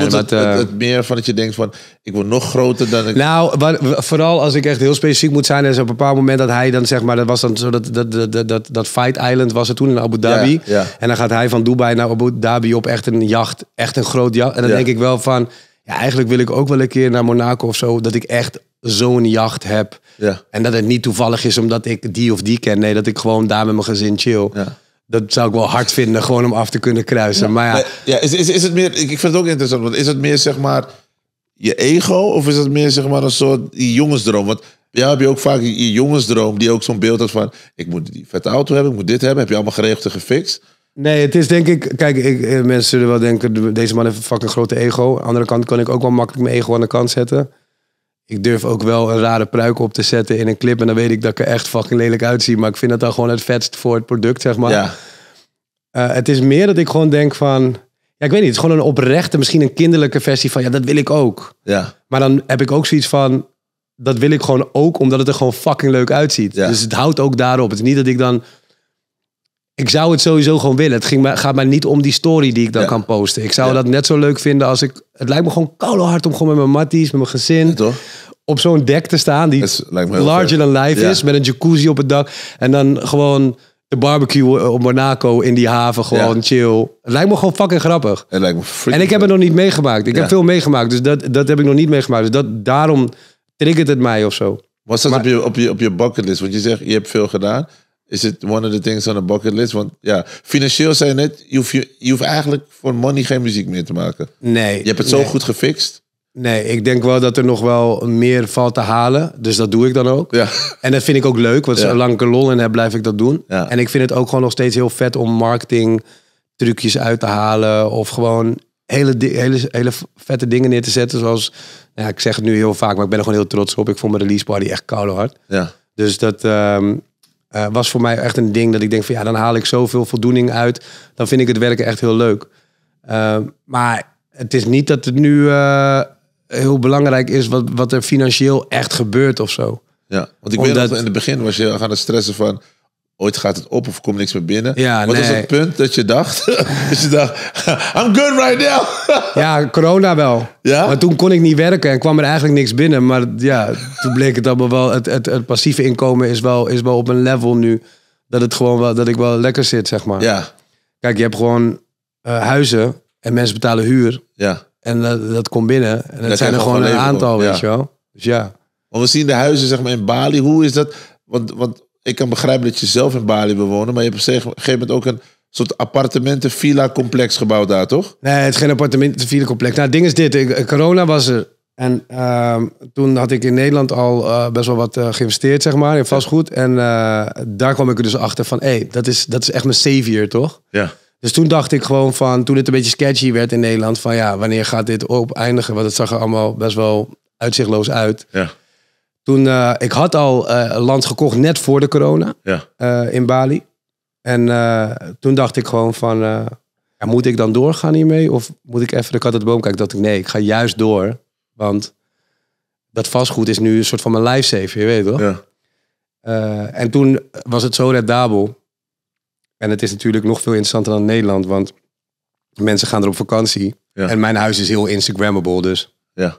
het, meer van dat je denkt van, ik word nog groter dan ik... Nou, vooral als ik echt heel specifiek moet zijn, is op een bepaald moment dat hij dan zeg maar, dat was dan zo dat, dat, dat, dat, dat Fight Island was er toen in Abu Dhabi. En dan gaat hij van Dubai naar Abu Dhabi op echt een jacht, echt een groot jacht. En dan denk ik wel van, ja, eigenlijk wil ik ook wel een keer naar Monaco of zo, dat ik echt zo'n jacht heb. En dat het niet toevallig is omdat ik die of die ken. Nee, dat ik gewoon daar met mijn gezin chill dat zou ik wel hard vinden, gewoon om af te kunnen kruisen. Maar ja. ja is, is, is het meer, ik vind het ook interessant, want is het meer zeg maar je ego of is het meer zeg maar een soort jongensdroom? Want ja, heb je ook vaak je jongensdroom die ook zo'n beeld had van... ik moet die vette auto hebben, ik moet dit hebben. Heb je allemaal geregeld en gefixt? Nee, het is denk ik... Kijk, ik, eh, mensen zullen wel denken, deze man heeft een fucking grote ego. Aan de andere kant kan ik ook wel makkelijk mijn ego aan de kant zetten ik durf ook wel een rare pruik op te zetten in een clip. En dan weet ik dat ik er echt fucking lelijk uitzie. Maar ik vind dat dan gewoon het vetst voor het product, zeg maar. Ja. Eh, het is meer dat ik gewoon denk van... Ja, ik weet niet. Het is gewoon een oprechte, misschien een kinderlijke versie van... Ja, dat wil ik ook. Ja. Maar dan heb ik ook zoiets van... Dat wil ik gewoon ook, omdat het er gewoon fucking leuk uitziet. Dus het houdt ook daarop. Het is niet dat ik dan ik zou het sowieso gewoon willen. Het ging, gaat mij niet om die story die ik dan kan posten. Ik zou dat net zo leuk vinden als ik... Het lijkt me gewoon koude hard om gewoon met mijn matties, met mijn gezin... Toch? Op zo'n dek te staan die larger than life is. Met een jacuzzi op het dak. En dan gewoon de barbecue eh, op Monaco in die haven. Gewoon chill. Het lijkt me gewoon fucking grappig. Het lijkt me en ik heb het nog niet meegemaakt. Ik heb veel meegemaakt. Dus dat, dat heb ik nog niet meegemaakt. Dus dat, daarom triggert het mij of zo. Was dat op, je, op, je, op je bucketlist? Want je zegt, je hebt veel gedaan. Is het one of the things on the bucket list? Want ja, financieel zijn net, je hoeft, je, je hoeft eigenlijk voor money geen muziek meer te maken. Nee. Je hebt het zo goed gefixt. Nee, ik denk wel dat er nog wel meer valt te halen. Dus dat doe ik dan ook. Ja. En dat vind ik ook leuk, want zolang ja. ik er lol in heb, blijf ik dat doen. Ja. En ik vind het ook gewoon nog steeds heel vet om marketing trucjes uit te halen. Of gewoon hele, hele, hele vette dingen neer te zetten. Zoals, nou, ik zeg het nu heel vaak, maar ik ben er gewoon heel trots op. Ik vond mijn release party echt koude hard. Ja. Dus dat, ehm, eh, was voor mij echt een ding dat ik denk van ja, dan haal ik zoveel voldoening uit. Dan vind ik het werken echt heel leuk. Eh, maar het is niet dat het nu eh, heel belangrijk is wat, wat er financieel echt gebeurt of zo. Ja, want ik weet dat in het begin was je aan het stressen van ooit gaat het op of komt niks meer binnen. Ja, Wat nee. was het punt dat je dacht? dat je dacht, I'm good right now. ja, corona wel. Ja? Maar toen kon ik niet werken en kwam er eigenlijk niks binnen. Maar ja, toen bleek het allemaal wel. Het, het, het passieve inkomen is wel, is wel op een level nu. Dat het gewoon wel, dat ik wel lekker zit, zeg maar. Ja. Kijk, je hebt gewoon eh, huizen en mensen betalen huur. Ja. En dat komt binnen. En dat, zijn er gewoon een aantal, weet je wel. Dus ja. Want we zien de huizen, zeg maar, in Bali. Hoe is dat? Want, want ik kan begrijpen dat je zelf in Bali wil wonen, maar je hebt op een gegeven moment ook een soort appartementen-villa-complex gebouwd daar, toch? Nee, het is geen appartementen-villa-complex. Nou, het ding is dit, eh, corona was er. En ehm, toen had ik in Nederland al eh, best wel wat eh, geïnvesteerd, zeg maar, in vastgoed. En daar kwam ik er dus achter van, hé, hey, dat, is, dat is echt mijn savior, toch? Ja. Dus toen dacht ik gewoon van, toen het een beetje sketchy werd in Nederland, van ja, wanneer gaat dit op eindigen? Want het zag er allemaal best wel uitzichtloos uit. Ja. Toen, eh, ik had al uh, land gekocht net voor de corona ja. Eh, in Bali. En toen dacht ik gewoon van, moet ik dan doorgaan hiermee? Of moet ik even de kat het de boom kijken? Dat ik, nee, ik ga juist door. Want dat vastgoed is nu een soort van mijn lifesaver, je weet toch? Ja. en toen was het zo redabel. En het is natuurlijk nog veel interessanter dan Nederland. Want mensen gaan er op vakantie. En mijn huis is heel Instagrammable dus. Ja.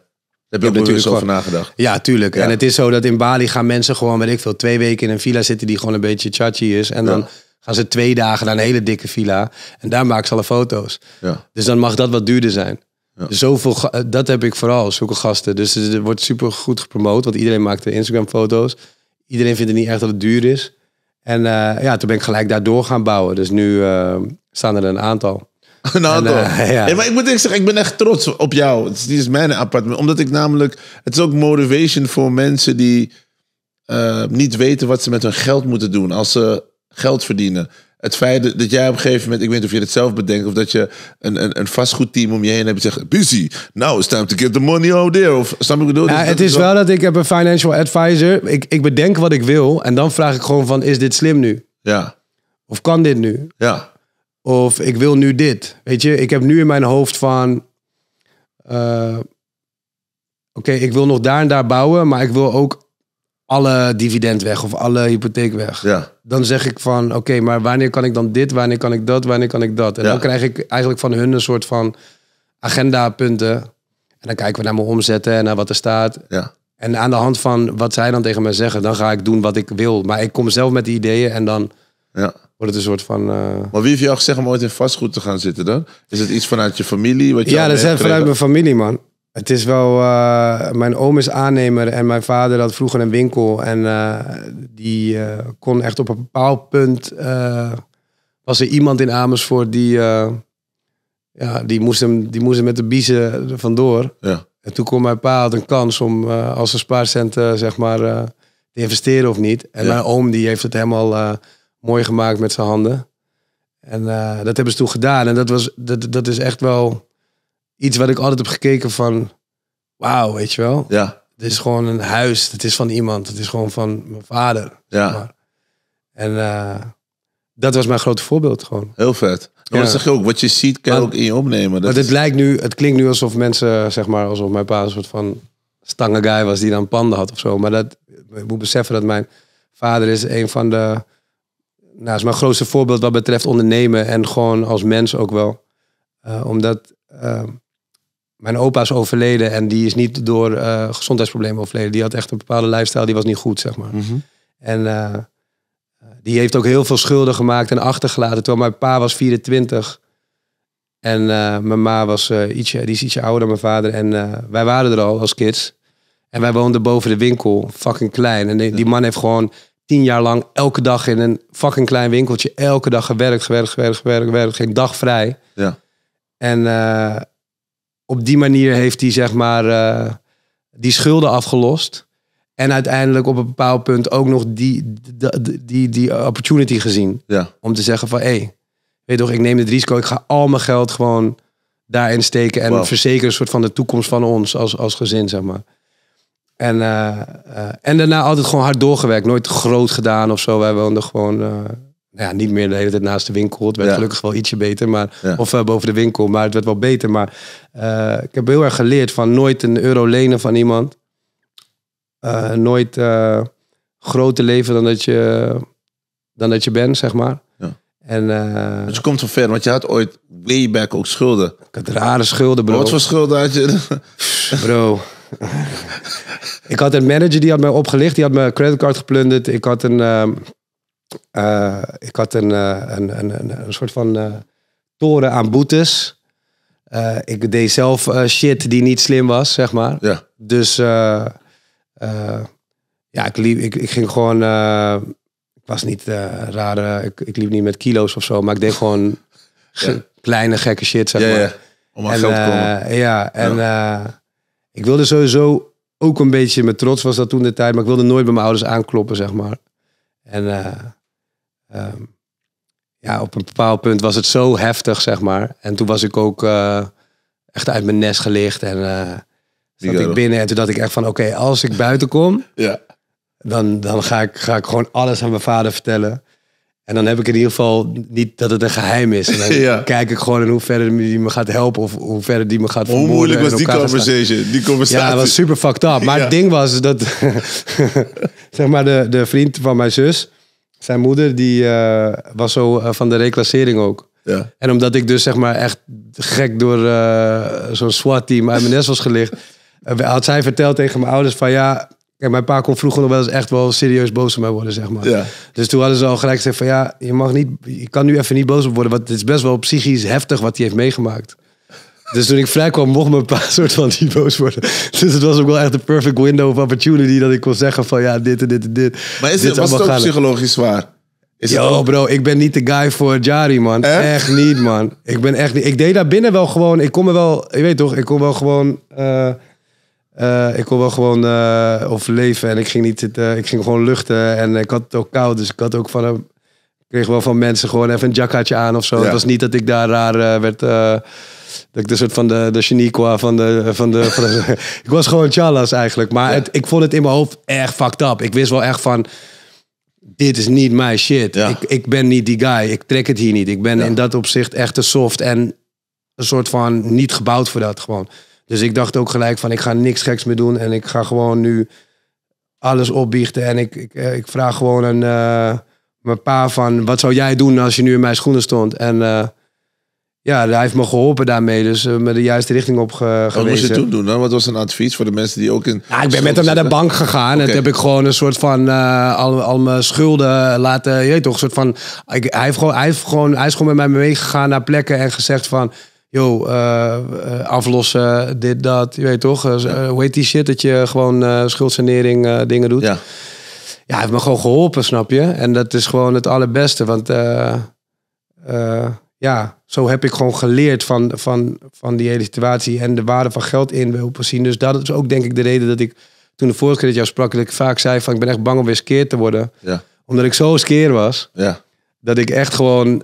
Daar heb je er natuurlijk over nagedacht. Ja, tuurlijk. En het is zo dat in Bali gaan mensen gewoon, weet ik veel, twee weken in een villa zitten die gewoon een beetje chachi is. En dan gaan ze twee dagen naar een hele dikke villa. En daar maken ze alle foto's. Ja. Dus dan mag dat wat duurder zijn. Dus zoveel, eh, dat heb ik vooral, zoeken gasten. Dus het wordt super goed gepromoot, want iedereen maakt de Instagram foto's. Iedereen vindt het niet echt dat het duur is. En eh, ja, toen ben ik gelijk daardoor gaan bouwen. Dus nu eh, staan er een aantal een nou, en, eh, maar ik moet eerlijk zeggen, ik ben echt trots op jou. Het is mijn appartement. Omdat ik namelijk... Het is ook motivation voor mensen die eh, niet weten wat ze met hun geld moeten doen. Als ze geld verdienen. Het feit dat jij op een gegeven moment, ik weet niet of je het zelf bedenkt, of dat je een, een, een vastgoedteam om je heen hebt en zegt: Busy, now it's time to get the money out there. Of snap ik bedoel? Dus het is wel dat ik heb een financial advisor. Ik, ik bedenk wat ik wil en dan vraag ik gewoon: van, Is dit slim nu? Ja. Of kan dit nu? Ja. Of ik wil nu dit. Weet je, ik heb nu in mijn hoofd van. Eh, oké, ik wil nog daar en daar bouwen, maar ik wil ook alle dividend weg of alle hypotheek weg. Ja. Dan zeg ik van, oké, maar wanneer kan ik dan dit, wanneer kan ik dat, wanneer kan ik dat? En dan krijg ik eigenlijk van hun een soort van agendapunten. En dan kijken we naar mijn omzetten en naar wat er staat. Ja. En aan de hand van wat zij dan tegen mij zeggen, dan ga ik doen wat ik wil. Maar ik kom zelf met de ideeën en dan ja. Wordt het een soort van... Eh, maar wie heeft jou gezegd om ooit in vastgoed te gaan zitten dan? Is het iets vanuit je familie? Wat ja, dat is vanuit mijn familie, man. Het is wel... Eh, mijn oom is aannemer en mijn vader had vroeger een winkel. En eh, die kon echt op een bepaald punt... was er iemand in Amersfoort die... ja, die moest, hem, die moest hem met de biezen vandoor. Ja. En toen kon mijn pa had een kans om als een spaarcent, zeg maar, te investeren of niet. En mijn oom die heeft het helemaal mooi gemaakt met zijn handen. En eh, dat hebben ze toen gedaan. En dat, was, dat, dat is echt wel iets wat ik altijd heb gekeken van... Wauw, weet je wel? Ja. Het is gewoon een huis. Het is van iemand. Het is gewoon van mijn vader. Ja. En eh, dat was mijn grote voorbeeld gewoon. Heel vet. Ja. Dat zeg je ook. Wat je ziet kan je ook in je opnemen. Dat maar lijkt nu, het klinkt nu alsof mensen, zeg maar, alsof mijn pa een soort van stangen guy was die dan panden had of zo. Maar dat, ik moet beseffen dat mijn vader is een van de nou, is mijn grootste voorbeeld wat betreft ondernemen en gewoon als mens ook wel. Eh, omdat ehm, mijn opa is overleden en die is niet door eh, gezondheidsproblemen overleden. Die had echt een bepaalde lifestyle, die was niet goed, zeg maar. Mhm. En eh, die heeft ook heel veel schulden gemaakt en achtergelaten. Terwijl mijn pa was 24 en mijn ma was, ietsje, die is ietsje ouder dan mijn vader. En wij waren er al als kids. En wij woonden boven de winkel, fucking klein. En die man heeft gewoon tien jaar lang elke dag in een fucking klein winkeltje. Elke dag gewerkt, gewerkt, gewerkt, gewerkt, gewerkt. Geen dag vrij. Ja. En eh, op die manier heeft hij zeg maar eh, die schulden afgelost. En uiteindelijk op een bepaald punt ook nog die, die, die, die opportunity gezien. Om te zeggen van, hé, hey, weet toch, ik neem het risico. Ik ga al mijn geld gewoon daarin steken. En verzekeren een soort van de toekomst van ons als, als gezin, zeg maar. En, eh, eh, en daarna altijd gewoon hard doorgewerkt. Nooit groot gedaan of zo. Wij woonden gewoon eh, nou ja, niet meer de hele tijd naast de winkel. Het werd gelukkig wel ietsje beter, maar, of boven de winkel, maar het werd wel beter. Maar ik heb heel erg geleerd van nooit een euro lenen van iemand. nooit groter leven dan dat, je, dan dat je bent, zeg maar. En, dus je komt van ver, want je had ooit way back ook schulden. Ik had rare schulden, bro. Wat voor schulden had je? bro, ik had een manager die had mij opgelicht. Die had mijn creditcard geplunderd. Ik had een, ehm, eh, ik had eh, een, een, een, een, soort van eh, toren aan boetes. ik deed zelf shit die niet slim was, zeg maar. Ja. Dus ja, ik, liep, ik, ging gewoon... ik was niet raar. Ik, ik, liep niet met kilo's of zo. Maar ik deed gewoon kleine gekke shit, zeg maar. Ja. Om aan en, te komen. ja, en ik wilde sowieso ook een beetje, met trots was dat toen de tijd, maar ik wilde nooit bij mijn ouders aankloppen, zeg maar. En eh, ehm, ja, op een bepaald punt was het zo heftig, zeg maar. En toen was ik ook eh, echt uit mijn nest gelicht en uh, zat ik binnen. En toen dacht ik echt van, oké, als ik buiten kom, ja. dan, dan ga, ik, ga ik gewoon alles aan mijn vader vertellen. En dan heb ik in ieder geval niet dat het een geheim is. En dan ja. kijk ik gewoon in hoeverre die me gaat helpen of hoe verder die me gaat vermoorden. Hoe moeilijk was die conversation, die conversatie? Ja, dat was super fucked up. Maar het ding was dat, zeg maar, de, de vriend van mijn zus, zijn moeder, die eh, was zo eh, van de reclassering ook. Ja. En omdat ik dus zeg maar echt gek door eh, zo'n SWAT-team uit mijn nest was gelicht, had zij verteld tegen mijn ouders van ja, Kijk, mijn pa kon vroeger nog wel eens echt wel serieus boos op mij worden, zeg maar. Dus toen hadden ze al gelijk gezegd van ja, je mag niet, je kan nu even niet boos op worden, want het is best wel psychisch heftig wat hij heeft meegemaakt. Dus toen ik vrij kwam, mocht mijn pa soort van niet boos worden. Dus het was ook wel echt de perfect window of opportunity dat ik kon zeggen van ja, dit en dit en dit. Maar is dit het, was ook psychologisch zwaar? Is bro, ik ben niet de guy voor Jari, man. Echt? niet, man. Ik ben echt niet. Ik deed daar binnen wel gewoon. Ik kom me wel. Je weet toch, ik kon wel gewoon. Eh, eh, ik kon wel gewoon uh, eh, overleven en ik ging, niet, zitten ik ging gewoon luchten. En ik had het ook koud, dus ik had ook van eh, kreeg wel van mensen gewoon even een jackaatje aan of zo. Het was niet dat ik daar raar werd. dat ik de soort van de, de genie van de. Van de, van de ik was gewoon chalas eigenlijk. Maar het, ik vond het in mijn hoofd echt fucked up. Ik wist wel echt van. Dit is niet mijn shit. Ik, ik ben niet die guy. Ik trek het hier niet. Ik ben in dat opzicht echt te soft en een soort van niet gebouwd voor dat gewoon. Dus ik dacht ook gelijk van ik ga niks geks meer doen en ik ga gewoon nu alles opbiechten. En ik, ik, eh, ik vraag gewoon aan uh, mijn pa van wat zou jij doen als je nu in mijn schoenen stond? En eh, ja, hij heeft me geholpen daarmee. Dus uh, me de juiste richting op ge Wat moest je toen doen dan? Wat was een advies voor de mensen die ook in... Nou, ik ben met hem naar de bank gegaan. En toen heb ik gewoon een soort van al, al mijn schulden laten... Je toch, een soort van... Ik, hij, heeft gewoon, hij, heeft gewoon, hij is gewoon met mij meegegaan naar plekken en gezegd van yo, eh, eh, aflossen, dit, dat. Je weet toch, eh, hoe heet die shit dat je gewoon schuldsanering dingen doet. Ja. ja, heeft me gewoon geholpen, snap je? En dat is gewoon het allerbeste, want ja, zo heb ik gewoon geleerd van, van, van die hele situatie en de waarde van geld in wil zien. Dus dat is ook denk ik de reden dat ik toen de vorige keer dat jou sprak, dat ik vaak zei van ik ben echt bang om weer skeer te worden. Ja. Omdat ik zo skeer was, ja. dat ik echt gewoon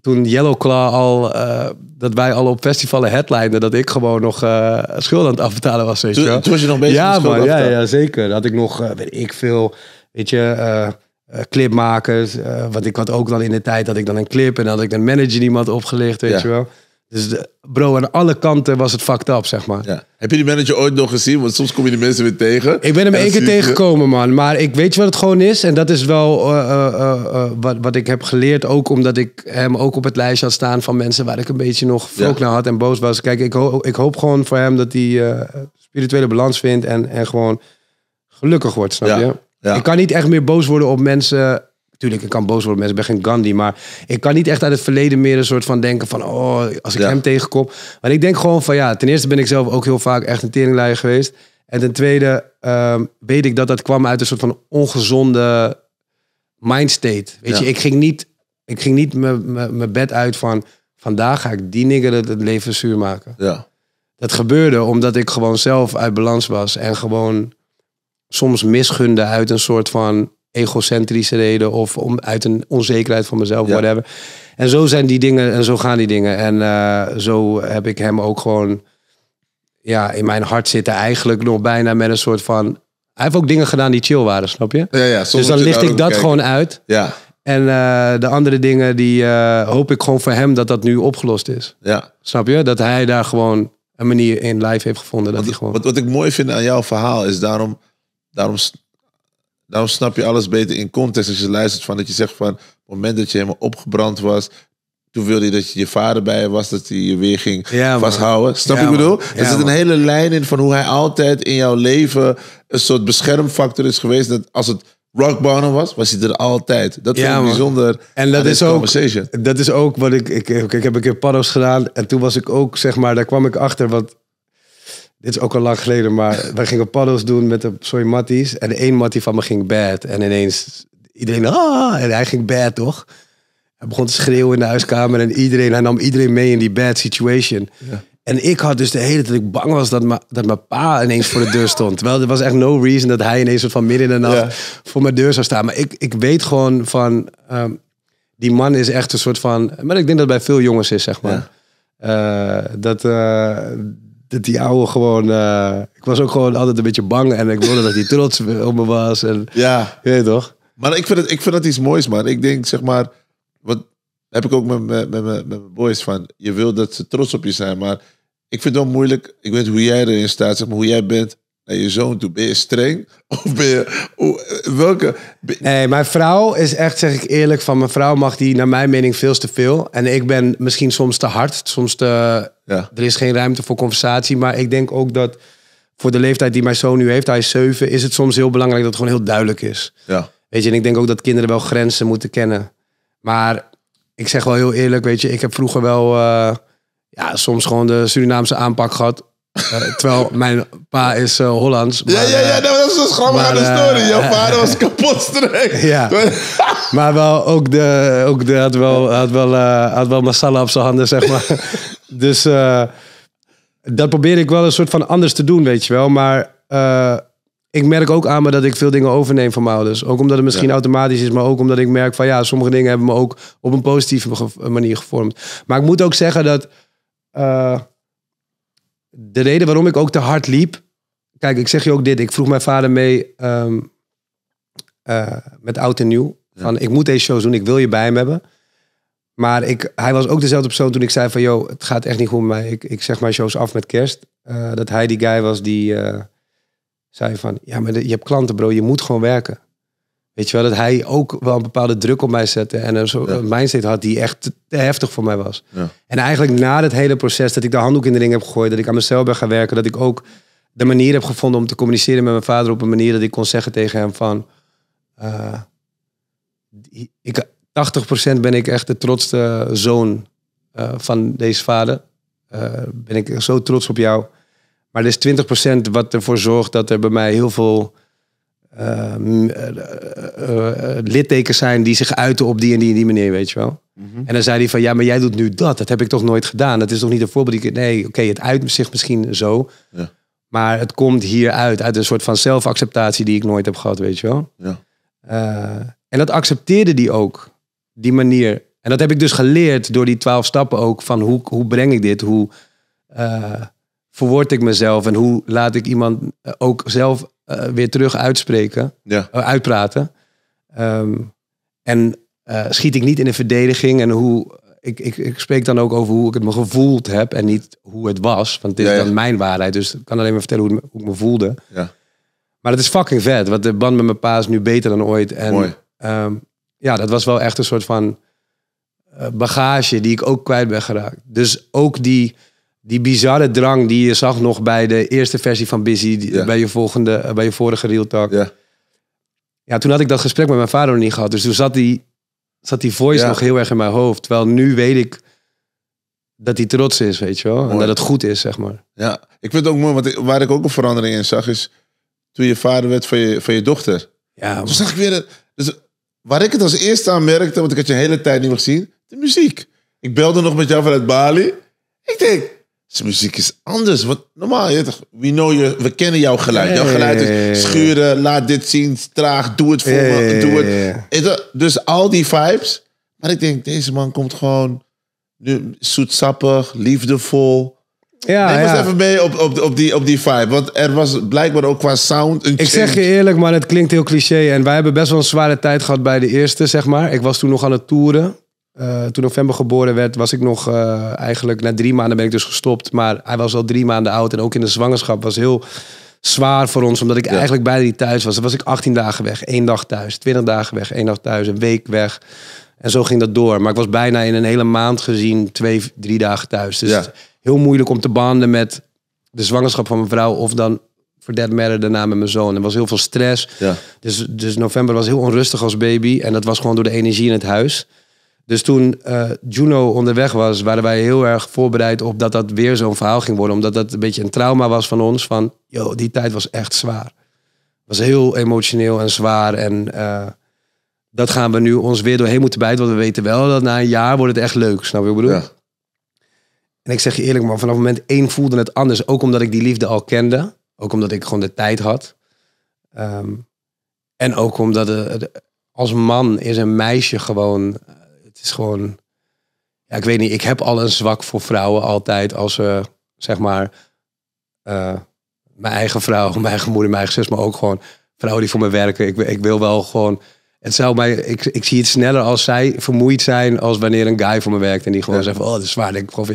toen Yellow Claw al, eh, dat wij al op festivalen headlijnden, dat ik gewoon nog eh, schulden aan het afbetalen was. Weet toen, je. toen was je nog bezig ja, man, ja, ja, zeker. Dat ik nog, eh, weet ik veel, weet je, clipmakers. wat ik had ook dan in de tijd, dat ik dan een clip en dan had ik een manager iemand opgelicht, weet je wel. Dus bro, aan alle kanten was het fucked up, zeg maar. Heb je die manager ooit nog gezien? Want soms kom je die mensen weer tegen. Ik ben hem één keer tegengekomen, man. Maar ik weet wat het gewoon is. En dat is wel eh, eh, eh, wat, wat ik heb geleerd. Ook omdat ik hem ook op het lijstje had staan van mensen waar ik een beetje nog vrolijk naar had en boos was. Kijk, ik, ik hoop gewoon voor hem dat hij spirituele balans vindt en, en gewoon gelukkig wordt, snap je? Ik kan niet echt meer boos worden op mensen Tuurlijk, ik kan boos worden, mensen, ik ben geen Gandhi. Maar ik kan niet echt uit het verleden meer een soort van denken van... oh, als ik hem tegenkom. Maar ik denk gewoon van ja, ten eerste ben ik zelf ook heel vaak echt een teringlijer geweest. En ten tweede ehm, weet ik dat dat kwam uit een soort van ongezonde mindstate. Weet je, ik ging niet, ik ging niet mijn bed uit van... vandaag ga ik die nigger het, het leven zuur maken. Ja. Dat gebeurde omdat ik gewoon zelf uit balans was. En gewoon soms misgunde uit een soort van egocentrische reden of om, uit een onzekerheid van mezelf, ja. hebben En zo zijn die dingen en zo gaan die dingen. En eh, zo heb ik hem ook gewoon ja, in mijn hart zitten eigenlijk nog bijna met een soort van... Hij heeft ook dingen gedaan die chill waren, snap je? Ja, ja, dus dan licht ik dat gewoon uit. Ja. En eh, de andere dingen, die eh, hoop ik gewoon voor hem dat dat nu opgelost is. Ja. Snap je? Dat hij daar gewoon een manier in live heeft gevonden. Dat wat, hij gewoon... wat, wat ik mooi vind aan jouw verhaal is daarom... daarom dan snap je alles beter in context als je luistert van dat je zegt van op het moment dat je helemaal opgebrand was, toen wilde je dat je, je vader bij je was, dat hij je weer ging vasthouden. Snap je ja, ik bedoel? er zit een hele lijn in van hoe hij altijd in jouw leven een soort beschermfactor is geweest. Dat als het rock bottom was, was hij er altijd. Dat vind ik bijzonder. En dat is, ook, dat is ook wat ik, ik, ik, ik heb een keer paddo's gedaan. En toen was ik ook, zeg maar, daar kwam ik achter wat dit is ook al lang geleden, maar wij gingen paddels doen met de sorry matties. En één mattie van me ging bad. En ineens iedereen, ah, en hij ging bad toch? Hij begon te schreeuwen in de huiskamer en iedereen, hij nam iedereen mee in die bad situation. Ja. En ik had dus de hele tijd, ik bang was dat, dat mijn pa ineens voor de deur stond. Terwijl er was echt no reason dat hij ineens van midden in de nacht voor mijn deur zou staan. Maar ik, ik weet gewoon van, ehm, die man is echt een soort van, maar ik denk dat bij veel jongens is, zeg maar. Eh, dat, eh, dat die ouwe gewoon... Eh, ik was ook gewoon altijd een beetje bang. En ik wilde dat hij trots op me was. En, ja. Je weet toch? Maar ik vind, het, ik vind dat iets moois, man. Ik denk, zeg maar... Wat heb ik ook met, met, met, met mijn boys van... Je wil dat ze trots op je zijn, maar... Ik vind het wel moeilijk. Ik weet hoe jij erin staat, zeg maar, hoe jij bent naar je zoon toe? Ben je streng? Of ben je... Welke... Nee, mijn vrouw is echt, zeg ik eerlijk, van mijn vrouw mag die naar mijn mening veel te veel. En ik ben misschien soms te hard, soms te... Ja. Er is geen ruimte voor conversatie. Maar ik denk ook dat voor de leeftijd die mijn zoon nu heeft, hij is zeven, is het soms heel belangrijk dat het gewoon heel duidelijk is. Ja. Weet je, en ik denk ook dat kinderen wel grenzen moeten kennen. Maar ik zeg wel heel eerlijk, weet je, ik heb vroeger wel... Eh, ja, soms gewoon de Surinaamse aanpak gehad. Eh, terwijl mijn pa is eh, Hollands. ja, ja, ja, eh, dat is een grappige aan de story. Jouw vader was kapot streng. Ja. maar wel ook de, ook de had wel, had wel, had wel masala op zijn handen, zeg maar. dus dat probeer ik wel een soort van anders te doen, weet je wel. Maar ik merk ook aan me dat ik veel dingen overneem van mijn ouders. Ook omdat het misschien automatisch is, maar ook omdat ik merk van ja, sommige dingen hebben me ook op een positieve manier gevormd. Maar ik moet ook zeggen dat de reden waarom ik ook te hard liep. Kijk, ik zeg je ook dit. Ik vroeg mijn vader mee ehm, eh, met oud en nieuw. Van ik moet deze shows doen, ik wil je bij hem hebben. Maar ik, hij was ook dezelfde persoon toen ik zei van... joh, het gaat echt niet goed met mij. Ik, ik zeg mijn shows af met kerst. Eh, dat hij die guy was die eh, zei van... ja, maar je hebt klanten bro, je moet gewoon werken. Weet je wel, dat hij ook wel een bepaalde druk op mij zette. En een soort mindset had die echt te heftig voor mij was. Ja. En eigenlijk na dat hele proces dat ik de handdoek in de ring heb gegooid. Dat ik aan mezelf ben gaan werken. Dat ik ook de manier heb gevonden om te communiceren met mijn vader. Op een manier dat ik kon zeggen tegen hem van... Eh, ik, 80% ben ik echt de trotste zoon eh, van deze vader. Eh, ben ik zo trots op jou. Maar er is 20% wat ervoor zorgt dat er bij mij heel veel Ehm, eh, eh, eh, littekens zijn die zich uiten op die en die en die manier, weet je wel. Mhm. En dan zei hij van, ja, maar jij doet nu dat. Dat heb ik toch nooit gedaan. Dat is toch niet een voorbeeld. Die ik, nee, oké, het uit zich misschien zo. Ja. Maar het komt hieruit, uit een soort van zelfacceptatie die ik nooit heb gehad, weet je wel. Ja. en dat accepteerde die ook, die manier. En dat heb ik dus geleerd door die twaalf stappen ook, van hoe, hoe breng ik dit, hoe uh, verwoord ik mezelf en hoe laat ik iemand ook zelf eh, weer terug uitspreken, ja. Eh, uitpraten. Ehm, en eh, schiet ik niet in de verdediging en hoe. Ik, ik, ik spreek dan ook over hoe ik het me gevoeld heb en niet hoe het was. Want dit is dan mijn waarheid. Dus ik kan alleen maar vertellen hoe, ik me voelde. Maar het is fucking vet. Want de band met mijn pa is nu beter dan ooit. En Mooi. Ehm, ja, dat was wel echt een soort van bagage die ik ook kwijt ben geraakt. Dus ook die die bizarre drang die je zag nog bij de eerste versie van Busy, bij, je volgende, eh, bij je vorige Real Talk. Ja. ja, toen had ik dat gesprek met mijn vader nog niet gehad. Dus toen zat die, zat die voice nog heel erg in mijn hoofd. Terwijl nu weet ik dat hij trots is, weet je wel. En dat het goed is, zeg maar. Ja, ik vind het ook mooi, want waar ik ook een verandering in zag, is toen je vader werd van je, van je dochter. Ja, toen zag ik weer... dus, waar ik het als eerste aan merkte, want ik had je hele tijd niet meer gezien, de muziek. Ik belde nog met jou vanuit Bali. Ik denk, zijn muziek is anders. normaal, je, we, know je, we kennen jouw geluid. Jouw geluid is schuren, laat dit zien, traag, doe het voor me, doe het. Dus al die vibes. Maar ik denk, deze man komt gewoon nu zoetsappig, liefdevol. Ja, Neem ja. eens even mee op, op, die, op die vibe. Want er was blijkbaar ook qua sound een change. Ik zeg je eerlijk, maar het klinkt heel cliché. En wij hebben best wel een zware tijd gehad bij de eerste, zeg maar. Ik was toen nog aan het toeren. Eh, toen november geboren werd, was ik nog eh, eigenlijk na drie maanden ben ik dus gestopt. Maar hij was al drie maanden oud en ook in de zwangerschap was heel zwaar voor ons, omdat ik eigenlijk bijna niet thuis was. Dan was ik 18 dagen weg, één dag thuis, 20 dagen weg, één dag thuis, een week weg. En zo ging dat door. Maar ik was bijna in een hele maand gezien twee, drie dagen thuis. Dus heel moeilijk om te banden met de zwangerschap van mijn vrouw of dan voor that daarna met mijn zoon. Er was heel veel stress. Ja. Dus, dus november was heel onrustig als baby en dat was gewoon door de energie in het huis. Dus toen eh, Juno onderweg was, waren wij heel erg voorbereid op dat dat weer zo'n verhaal ging worden. Omdat dat een beetje een trauma was van ons. Van, joh, die tijd was echt zwaar. Was heel emotioneel en zwaar. En uh, dat gaan we nu ons weer doorheen moeten bijten. Want we weten wel dat na een jaar wordt het echt leuk. Snap je wat ik bedoel? Ja. En ik zeg je eerlijk maar vanaf moment één voelde het anders. Ook omdat ik die liefde al kende. Ook omdat ik gewoon de tijd had. Ehm, en ook omdat als man is een meisje gewoon het is gewoon, ja, ik weet niet, ik heb al een zwak voor vrouwen altijd als zeg maar, eh, mijn eigen vrouw, mijn eigen moeder, mijn eigen zus, maar ook gewoon vrouwen die voor me werken. Ik, ik wil wel gewoon het ik, ik zie het sneller als zij vermoeid zijn als wanneer een guy voor me werkt en die gewoon zegt: van, Oh, dat is zwaar. Denk ik gewoon van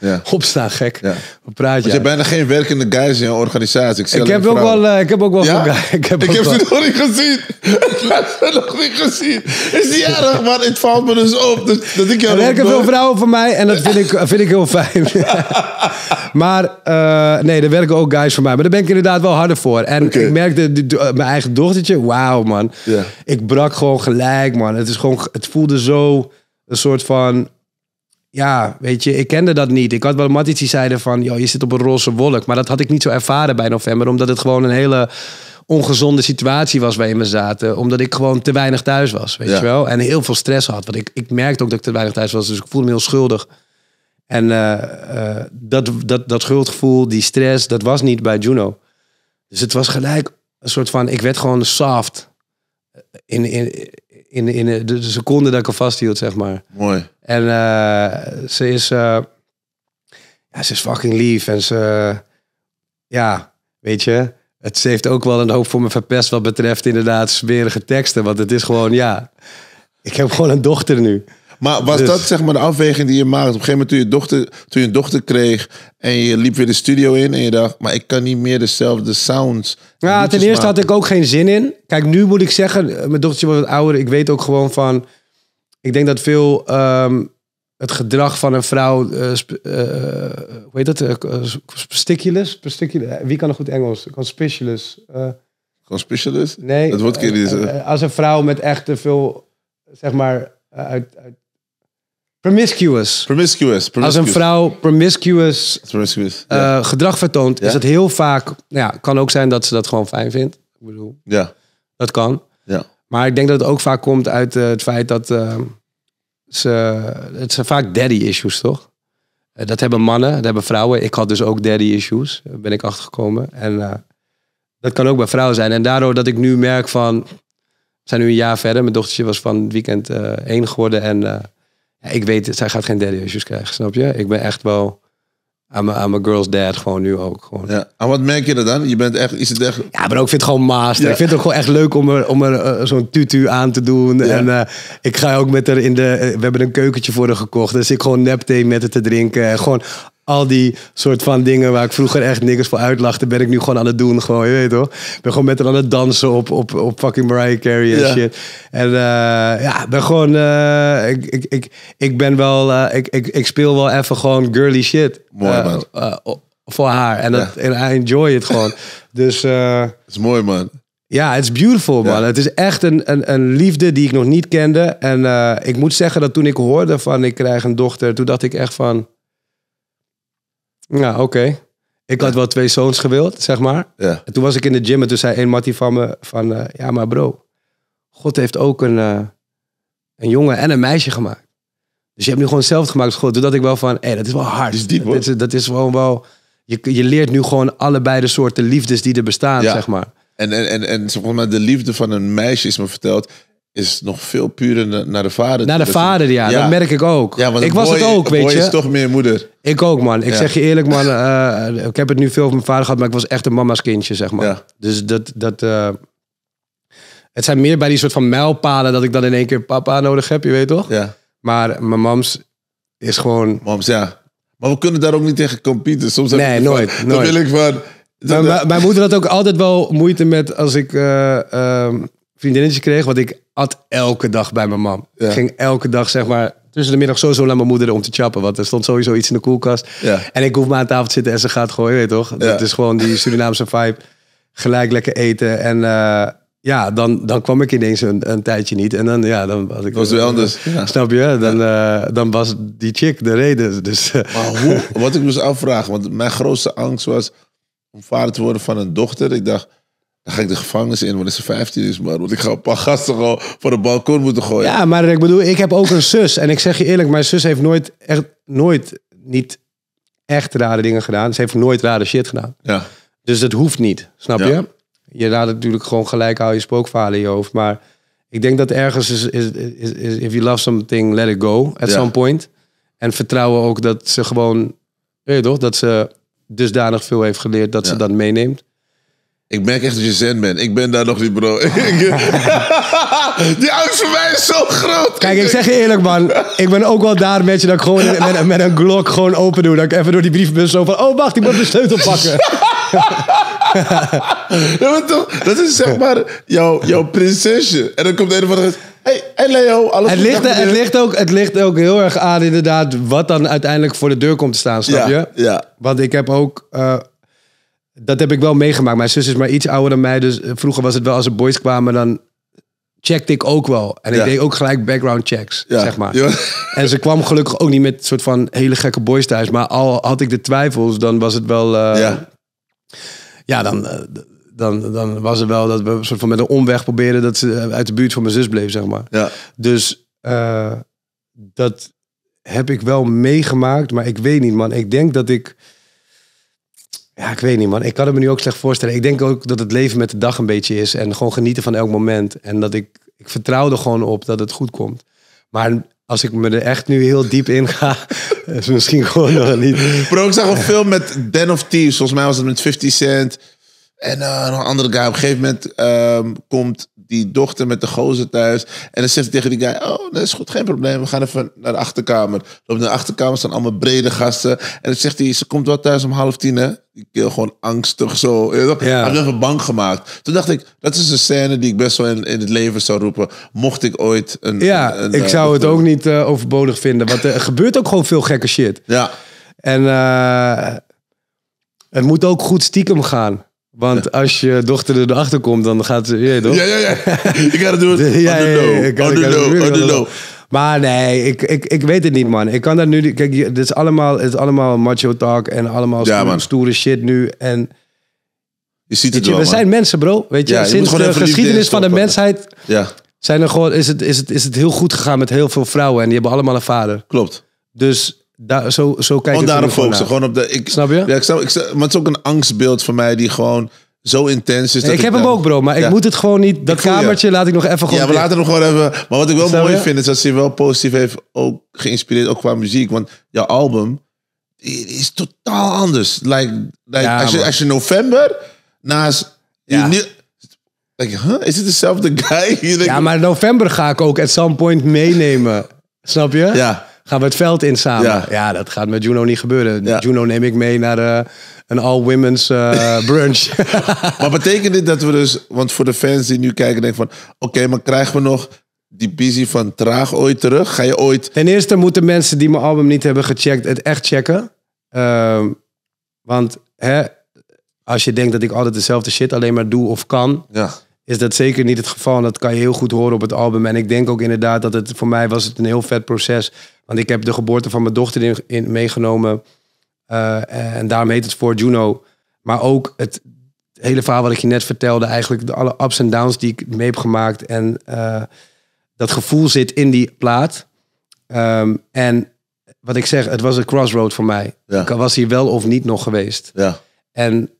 ja, oh, opstaan, gek. Ja. Wat praat je? Want je hebt bijna geen werkende guys in je organisatie. Ik, eh, ik, heb, ook wel, uh, ik heb ook wel, ik heb ik heb ze nog niet gezien. ik heb ze nog niet gezien. Is die erg, maar het valt me dus op. Dat, dat ik er werken veel vrouwen voor mij en dat vind ik, vind ik heel fijn. maar uh, nee, er werken ook guys voor mij. Maar daar ben ik inderdaad wel harder voor. En ik merkte, mijn eigen dochtertje, wauw man. Ik brak gewoon gelijk, man. Het, is gewoon, het voelde zo een soort van... Ja, weet je, ik kende dat niet. Ik had wel iets die zeiden van, joh, je zit op een roze wolk. Maar dat had ik niet zo ervaren bij november. Omdat het gewoon een hele ongezonde situatie was waarin we zaten. Omdat ik gewoon te weinig thuis was, weet je wel. En heel veel stress had. Want ik, ik merkte ook dat ik te weinig thuis was. Dus ik voelde me heel schuldig. En eh, eh, dat, dat, dat schuldgevoel, die stress, dat was niet bij Juno. Dus het was gelijk een soort van, ik werd gewoon soft in, in, in, in de seconde dat ik hem vasthield, zeg maar. Mooi. En eh, ze is... Eh, ja, ze is fucking lief. En ze... ja, weet je... Het, heeft ook wel een hoop voor me verpest wat betreft inderdaad smerige teksten. Want het is gewoon, ja... Ik heb gewoon een dochter nu. Maar was dus- dat zeg maar de afweging die je maakte? Op een gegeven moment toen je, dochter, toen je een dochter kreeg en je liep weer de studio in en je dacht, maar ik kan niet meer dezelfde sounds ja, ten eerste had ik ook geen zin in. Kijk, nu moet ik zeggen, eh, mijn dochtertje wordt wat ouder. Ik weet ook gewoon van. Ik denk dat veel ehm, het gedrag van een vrouw. Uh, hoe heet dat? Uh, Wie kan het goed Engels? Conspicuous. Uh, Conspicuous? Nee. Dat wordt Als een vrouw met echt te veel, zeg maar, uit, uit Promiscuous. Promiscuous. Als een vrouw promiscuous, promiscuous eh, gedrag vertoont, is het heel vaak. Nou ja, kan ook zijn dat ze dat gewoon fijn vindt. Ik bedoel, ja. dat kan. Ja. Maar ik denk dat het ook vaak komt uit eh, het feit dat eh, ze. Het zijn vaak daddy issues, toch? dat hebben mannen, dat hebben vrouwen. Ik had dus ook daddy issues, daar ben ik achtergekomen. En dat kan ook bij vrouwen zijn. En daardoor dat ik nu merk van. We zijn nu een jaar verder. Mijn dochtertje was van het weekend één geworden en ik weet, zij gaat geen daddy krijgen, snap je? Ik ben echt wel aan mijn, girl's dad gewoon nu ook. Gewoon. Ja. En wat merk je er dan? Je bent echt, is het echt... Ja, maar ook vind het gewoon master. Ik vind het ook gewoon echt leuk om er, om er eh, zo'n tutu aan te doen. En eh, ik ga ook met haar in de... Eh, we hebben een keukentje voor haar gekocht. Dus ik gewoon nepthee met haar te drinken. Gewoon al die soort van dingen waar ik vroeger echt niks voor uitlachte, ben ik nu gewoon aan het doen. Gewoon, je weet toch? Ik ben gewoon met haar aan het dansen op, op, op fucking Mariah Carey en shit. En uh, ja, ben gewoon, eh, ik, ik, ik, ik ben wel, eh, ik, ik, ik speel wel even gewoon girly shit. Mooi man. voor haar. En, dat, en I enjoy het gewoon. dus. Het is mooi man. Ja, het is beautiful, man. Het is echt een, een, een, liefde die ik nog niet kende. En ik moet zeggen dat toen ik hoorde van ik krijg een dochter, toen dacht ik echt van ja, oké. Ik had wel twee zoons gewild, zeg maar. Ja. En toen was ik in de gym en toen zei een mattie van me van... Eh, ja, maar bro, God heeft ook een, eh, een jongen en een meisje gemaakt. Dus je hebt nu gewoon zelf gemaakt God. Toen dacht ik wel van, hé, hey, dat is wel hard. Dat is, diep, dat is, dat is gewoon wel... Je, je leert nu gewoon allebei de soorten liefdes die er bestaan, zeg maar. En, en, en, en de liefde van een meisje is me verteld is nog veel purer naar de vader. Naar de vader, ja. Dat merk ik ook. Ja, want ik was het ook, weet je. is toch meer moeder. Ik ook, man. Ik zeg je eerlijk, man. Eh, ik heb het nu veel van mijn vader gehad, maar ik was echt een mama's kindje, zeg maar. Dus dat... dat eh, het zijn meer bij die soort van mijlpalen dat ik dan in één keer papa nodig heb, je weet toch? Ja. Maar mijn mams is gewoon... Mams, ja. Maar we kunnen daar ook niet tegen competen. Soms heb ik nooit, van, nooit. wil ik van... mijn, moeder had ook altijd wel moeite met als ik... Eh, ehm, vriendinnetje kreeg, want ik at elke dag bij mijn mam. Ik ging elke dag, zeg maar, tussen de middag sowieso naar mijn moeder om te chappen. Want er stond sowieso iets in de koelkast. Ja. En ik hoef maar aan tafel te zitten en ze gaat gooien, weet toch? Het is gewoon die Surinaamse vibe. Gelijk lekker eten. En eh, ja, dan, dan kwam ik ineens een, een tijdje niet. En dan, ja, dan was ik... was wel anders. Snap je? Dan, eh, dan was die chick de reden. Dus, eh. maar wat ik mezelf afvragen, want mijn grootste angst was om vader te worden van een dochter. Ik dacht dan ga ik de gevangenis in wanneer ze 15 is, man. Want ik ga een paar gasten gewoon van het balkon moeten gooien. Ja, maar ik bedoel, ik heb ook een zus. En ik zeg je eerlijk, mijn zus heeft nooit, echt, nooit, niet echt rare dingen gedaan. Ze heeft nooit rare shit gedaan. Ja. Dus dat hoeft niet, snap je? Je laat het natuurlijk gewoon gelijk houden, je spookverhalen in je hoofd. Maar ik denk dat ergens is, is, is, is if you love something, let it go at some point. En vertrouwen ook dat ze gewoon, weet je toch, dat ze dusdanig veel heeft geleerd dat ze dat meeneemt. Ik merk echt dat je zen bent. Ik ben daar nog niet, bro. die angst voor mij is zo groot. Kijk, ik zeg je eerlijk, man. Ik ben ook wel daar met je dat ik gewoon met, een Glock gewoon open doe. Dat ik even door die brievenbus zo van... Oh, wacht, ik moet de sleutel pakken. dat is zeg maar jouw, jouw prinsesje. En dan komt een van de Hey, hey Leo, alles het ligt, het, ligt ook, het ligt ook heel erg aan inderdaad wat dan uiteindelijk voor de deur komt te staan, snap je? Ja. Want ik heb ook... Eh, dat heb ik wel meegemaakt. Mijn zus is maar iets ouder dan mij. Dus eh, vroeger was het wel als er boys kwamen, dan checkte ik ook wel. En ik deed ook gelijk background checks, zeg maar. Ja. En ze kwam gelukkig ook niet met soort van hele gekke boys thuis. Maar al had ik de twijfels, dan was het wel... Eh, ja. dan, eh, dan, dan was het wel dat we soort van met een omweg probeerden... dat ze uit de buurt van mijn zus bleef, zeg maar. Ja. Dus dat heb ik wel meegemaakt. Maar ik weet niet, man. Ik denk dat ik ja, ik weet niet, man. Ik kan het me nu ook slecht voorstellen. Ik denk ook dat het leven met de dag een beetje is. En gewoon genieten van elk moment. En dat ik, ik vertrouw er gewoon op dat het goed komt. Maar als ik me er echt nu heel diep in ga, is misschien gewoon nog niet. Bro, ik zag een film met Den of Thieves. Volgens mij was het met 50 Cent. En eh, een andere guy. Op een gegeven moment ehm, komt die dochter met de gozer thuis. En dan zegt hij tegen die guy: Oh, dat is goed, geen probleem. We gaan even naar de achterkamer. Op de achterkamer staan allemaal brede gasten. En dan zegt hij: Ze komt wel thuis om half tien, hè? ik keel gewoon angstig zo. Ja. heb even bang gemaakt. Toen dacht ik: Dat is een scène die ik best wel in, in het leven zou roepen. Mocht ik ooit een. Ja, ik eh, zou het ook niet eh, overbodig vinden. Want er gebeurt ook gewoon veel gekke shit. Ja. En het moet ook goed stiekem gaan. Want als je dochter erachter komt, dan gaat ze... Je toch? Ja, ja, ja. Ik ga het doen. Ja, ja, ja. Maar nee, ik, ik, ik weet het niet, man. Ik kan dat nu... Kijk, dit is allemaal, het is allemaal macho talk en allemaal stoere, shit nu. En... Je ziet het wel, We zijn mensen, bro. Weet je, sinds de geschiedenis van de mensheid... Ja. Zijn er gewoon, is, het, is, het, is het heel goed gegaan met heel veel vrouwen. En die hebben allemaal een vader. Klopt. Dus daar, zo, zo kijk Gewoon daarom focussen. Gewoon op de, ik, snap je? Ja, ik snap, ik, maar het is ook een angstbeeld voor mij die gewoon zo intens is. Dat ik, heb hem ook, bro, maar ik moet het gewoon niet. Dat kamertje laat ik nog even gewoon. Ja, we laten hem gewoon even. Maar wat ik wel mooi vind is dat ze wel positief heeft ook geïnspireerd, ook qua muziek. Want jouw album is totaal anders. Like, like als, je, als je november naast. Ja. Je, like, huh? Is het dezelfde guy? ja, maar november ga ik ook at some point meenemen. Snap je? Ja gaan we het veld in samen. Ja, dat gaat met Juno niet gebeuren. Juno neem ik mee naar eh, een all-women's eh, brunch. maar betekent dit dat we dus, want voor de fans die nu kijken, denken van, oké, maar krijgen we nog die busy van Traag ooit terug? Ga je ooit... Ten eerste moeten mensen die mijn album niet hebben gecheckt, het echt checken. Ehm, want hè, als je denkt dat ik altijd dezelfde shit alleen maar doe of kan... Ja is dat zeker niet het geval. En dat kan je heel goed horen op het album. En ik denk ook inderdaad dat het voor mij was het een heel vet proces. Want ik heb de geboorte van mijn dochter in, meegenomen. Eh, en daarom heet het voor Juno. Maar ook het hele verhaal wat ik je net vertelde. Eigenlijk de alle ups en downs die ik mee heb gemaakt. En eh, dat gevoel zit in die plaat. Ehm, en wat ik zeg, het was een crossroad voor mij. Ik was hier wel of niet nog geweest. Ja. En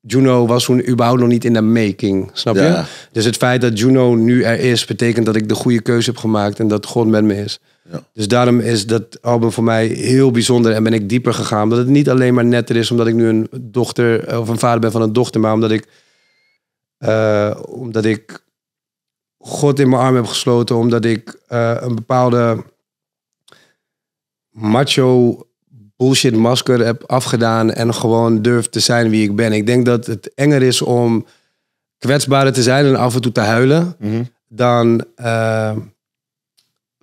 Juno was toen überhaupt nog niet in de making, snap je? Dus het feit dat Juno nu er is, betekent dat ik de goede keuze heb gemaakt en dat God met me is. Ja. Dus daarom is dat album voor mij heel bijzonder en ben ik dieper gegaan. Dat het niet alleen maar netter is omdat ik nu een dochter eh, of een vader ben van een dochter, maar omdat ik, eh, omdat ik God in mijn arm heb gesloten, omdat ik eh, een bepaalde macho bullshit masker heb afgedaan en gewoon durf te zijn wie ik ben. Ik denk dat het enger is om kwetsbaarder te zijn en af en toe te huilen mhm. dan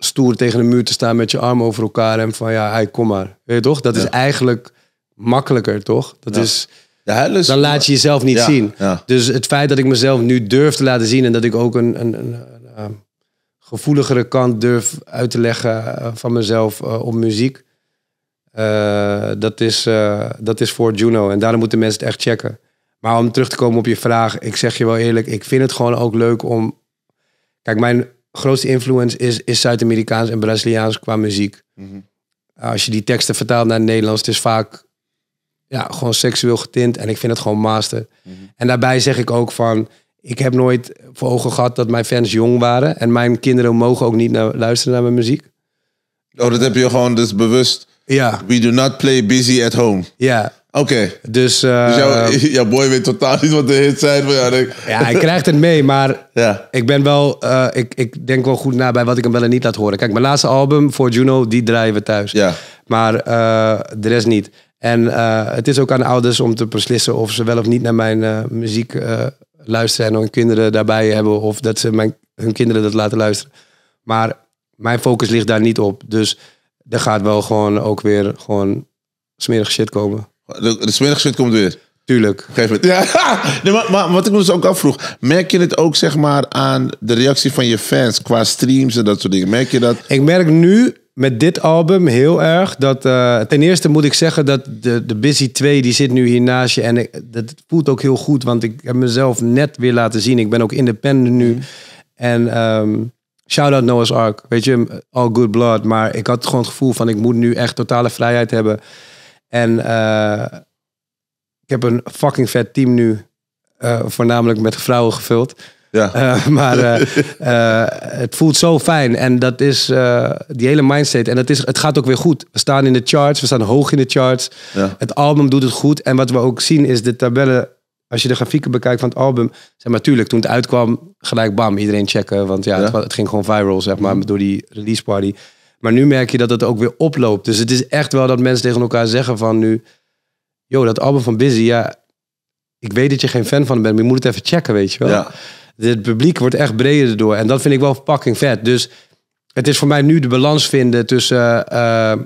stoer tegen de muur te staan met je armen over elkaar en van ja, hij kom maar. Weet je toch? Dat is eigenlijk makkelijker, toch? Dat is, dan laat je jezelf niet zien. Dus het feit dat ik mezelf nu durf te laten zien en dat ik ook een, een, een, eh, gevoeligere kant durf uit te leggen eh, van mezelf eh, op muziek. dat, is, dat is voor Juno. En daarom moeten mensen het echt checken. Maar om terug te komen op je vraag, ik zeg je wel eerlijk, ik vind het gewoon ook leuk om. Kijk, mijn grootste influence is, is Zuid-Amerikaans en Braziliaans qua muziek. Mhm. Als je die teksten vertaalt naar het Nederlands, het is vaak ja, gewoon seksueel getint. En ik vind het gewoon master. Mhm. En daarbij zeg ik ook van, ik heb nooit voor ogen gehad dat mijn fans jong waren. En mijn kinderen mogen ook niet naar, luisteren naar mijn muziek. Oh, dat heb je gewoon dus bewust. Ja. We do not play busy at home. Ja, Oké. Dus, dus jouw, eh, jouw, boy weet totaal niet wat de hits zijn. Van, ja, ja, hij krijgt het mee, maar ja. ik ben wel, eh, ik, ik denk wel goed na bij wat ik hem wel en niet laat horen. Kijk, mijn laatste album voor Juno, die draaien we thuis. Ja. Maar eh, de rest niet. En het is ook aan ouders om te beslissen of ze wel of niet naar mijn muziek luisteren en hun kinderen daarbij hebben of dat ze mijn, hun kinderen dat laten luisteren. Maar mijn focus ligt daar niet op. Dus er gaat wel gewoon ook weer gewoon smerige shit komen. De, de komt weer. Tuurlijk. Geef het. Ja, maar, wat ik me dus ook afvroeg. Merk je het ook zeg maar aan de reactie van je fans qua streams en dat soort dingen? Merk je dat? Ik merk nu met dit album heel erg dat... Eh, ten eerste moet ik zeggen dat de, de Busy 2 die zit nu hier naast je. En ik, dat voelt ook heel goed, want ik heb mezelf net weer laten zien. Ik ben ook independent nu. En... Um, Shout out Noah's Ark, weet je, all good blood. Maar ik had gewoon het gevoel van ik moet nu echt totale vrijheid hebben. En eh, ik heb een fucking vet team nu. Eh, voornamelijk met vrouwen gevuld. Ja. Eh, maar het voelt zo fijn. En dat is die hele mindset. En dat is, het gaat ook weer goed. We staan in de charts. We staan hoog in de charts. Ja. Het album doet het goed. En wat we ook zien is de tabellen. Als je de grafieken bekijkt van het album. Zeg maar, tuurlijk, toen het uitkwam, gelijk bam, iedereen checken. Want ja, Het, het, ging gewoon viral, zeg maar, door die release party. Maar nu merk je dat het ook weer oploopt. Dus het is echt wel dat mensen tegen elkaar zeggen van nu... Yo, dat album van Busy, ja... Ik weet dat je geen fan van hem bent, maar je moet het even checken, weet je wel. Ja. Het publiek wordt echt breder door. En dat vind ik wel fucking vet. Dus het is voor mij nu de balans vinden tussen... Eh, eh,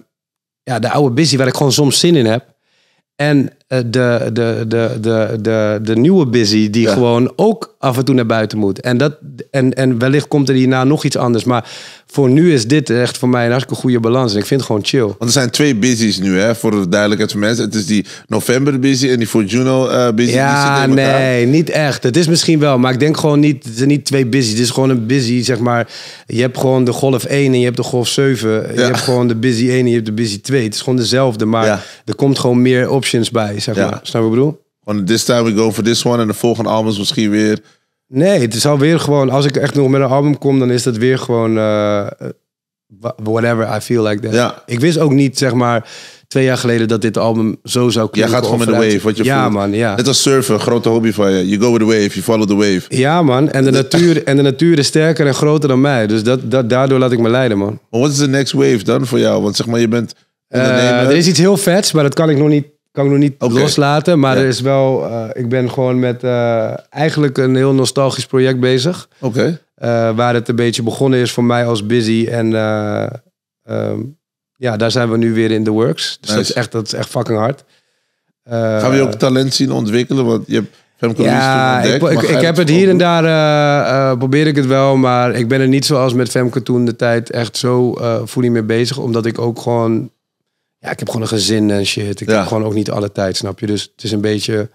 ja, de oude Busy, waar ik gewoon soms zin in heb. En eh, de, de, de, de, de, de nieuwe busy die gewoon ook af en toe naar buiten moet. En, dat, en, en wellicht komt er hierna nog iets anders. Maar voor nu is dit echt voor mij een hartstikke goede balans. En ik vind het gewoon chill. Want er zijn twee busy's nu, hè, voor de duidelijkheid van mensen. Het is die november busy en die voor Juno uh, busy. Ja, nee, niet echt. Het is misschien wel, maar ik denk gewoon niet, het zijn niet twee busy's. Het is gewoon een busy, zeg maar. Je hebt gewoon de golf 1 en je hebt de golf 7. Je hebt gewoon de busy 1 en je hebt de busy 2. Het is gewoon dezelfde, maar er komt gewoon meer options bij. Ja. Snap je wat ik bedoel? Want this time we go for this one en de volgende album is misschien weer... Nee, het is alweer gewoon, als ik echt nog met een album kom, dan is dat weer gewoon eh, eh, whatever I feel like that. Ja. Ik wist ook niet, zeg maar, twee jaar geleden dat dit album zo zou Jij gaat gewoon met de wave, wat je Ja, man, ja. Net als surfen, grote hobby van je. You go with the wave, you follow the wave. Ja, man. En de, natuur, en de natuur is sterker en groter dan mij. Dus dat, dat, daardoor laat ik me leiden, man. Maar wat is de next wave dan voor jou? Want zeg maar, je bent Eh, er is iets heel vets, maar dat kan ik nog niet kan ik nog niet loslaten. Maar er is wel, eh, ik ben gewoon met eh, eigenlijk een heel nostalgisch project bezig. Oké. Eh, waar het een beetje begonnen is voor mij als busy. En ehm, ja, daar zijn we nu weer in the works. Dus dat, is echt, dat is echt fucking hard. Gaan we je ook talent zien ontwikkelen? Want je hebt Femke ja, ik, ik, heb het hier en daar, probeer ik het wel. Maar ik ben er niet zoals met Femke toen de tijd echt zo voel ik mee bezig. Omdat ik ook gewoon ja, ik heb gewoon een gezin en shit. Ik heb gewoon ook niet alle tijd, snap je? Dus het is een beetje...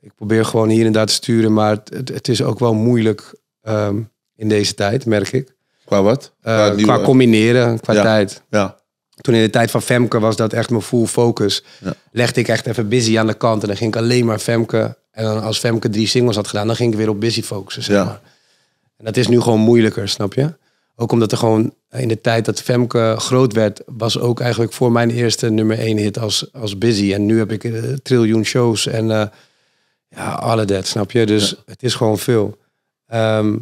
Ik probeer gewoon hier en daar te sturen, maar het, het is ook wel moeilijk ehm, in deze tijd, merk ik. Qua wat? Eh, qua, qua combineren, qua tijd. Ja. Toen in de tijd van Femke was dat echt mijn full focus. Legde ik echt even busy aan de kant en dan ging ik alleen maar Femke. En dan als Femke drie singles had gedaan, dan ging ik weer op busy focussen, zeg maar. En dat is nu gewoon moeilijker, snap je? Ook omdat er gewoon in de tijd dat Femke groot werd, was ook eigenlijk voor mijn eerste nummer één hit als, als Busy. En nu heb ik eh, triljoen shows en eh, ja, alle dat, snap je? Dus het is gewoon veel. Ehm,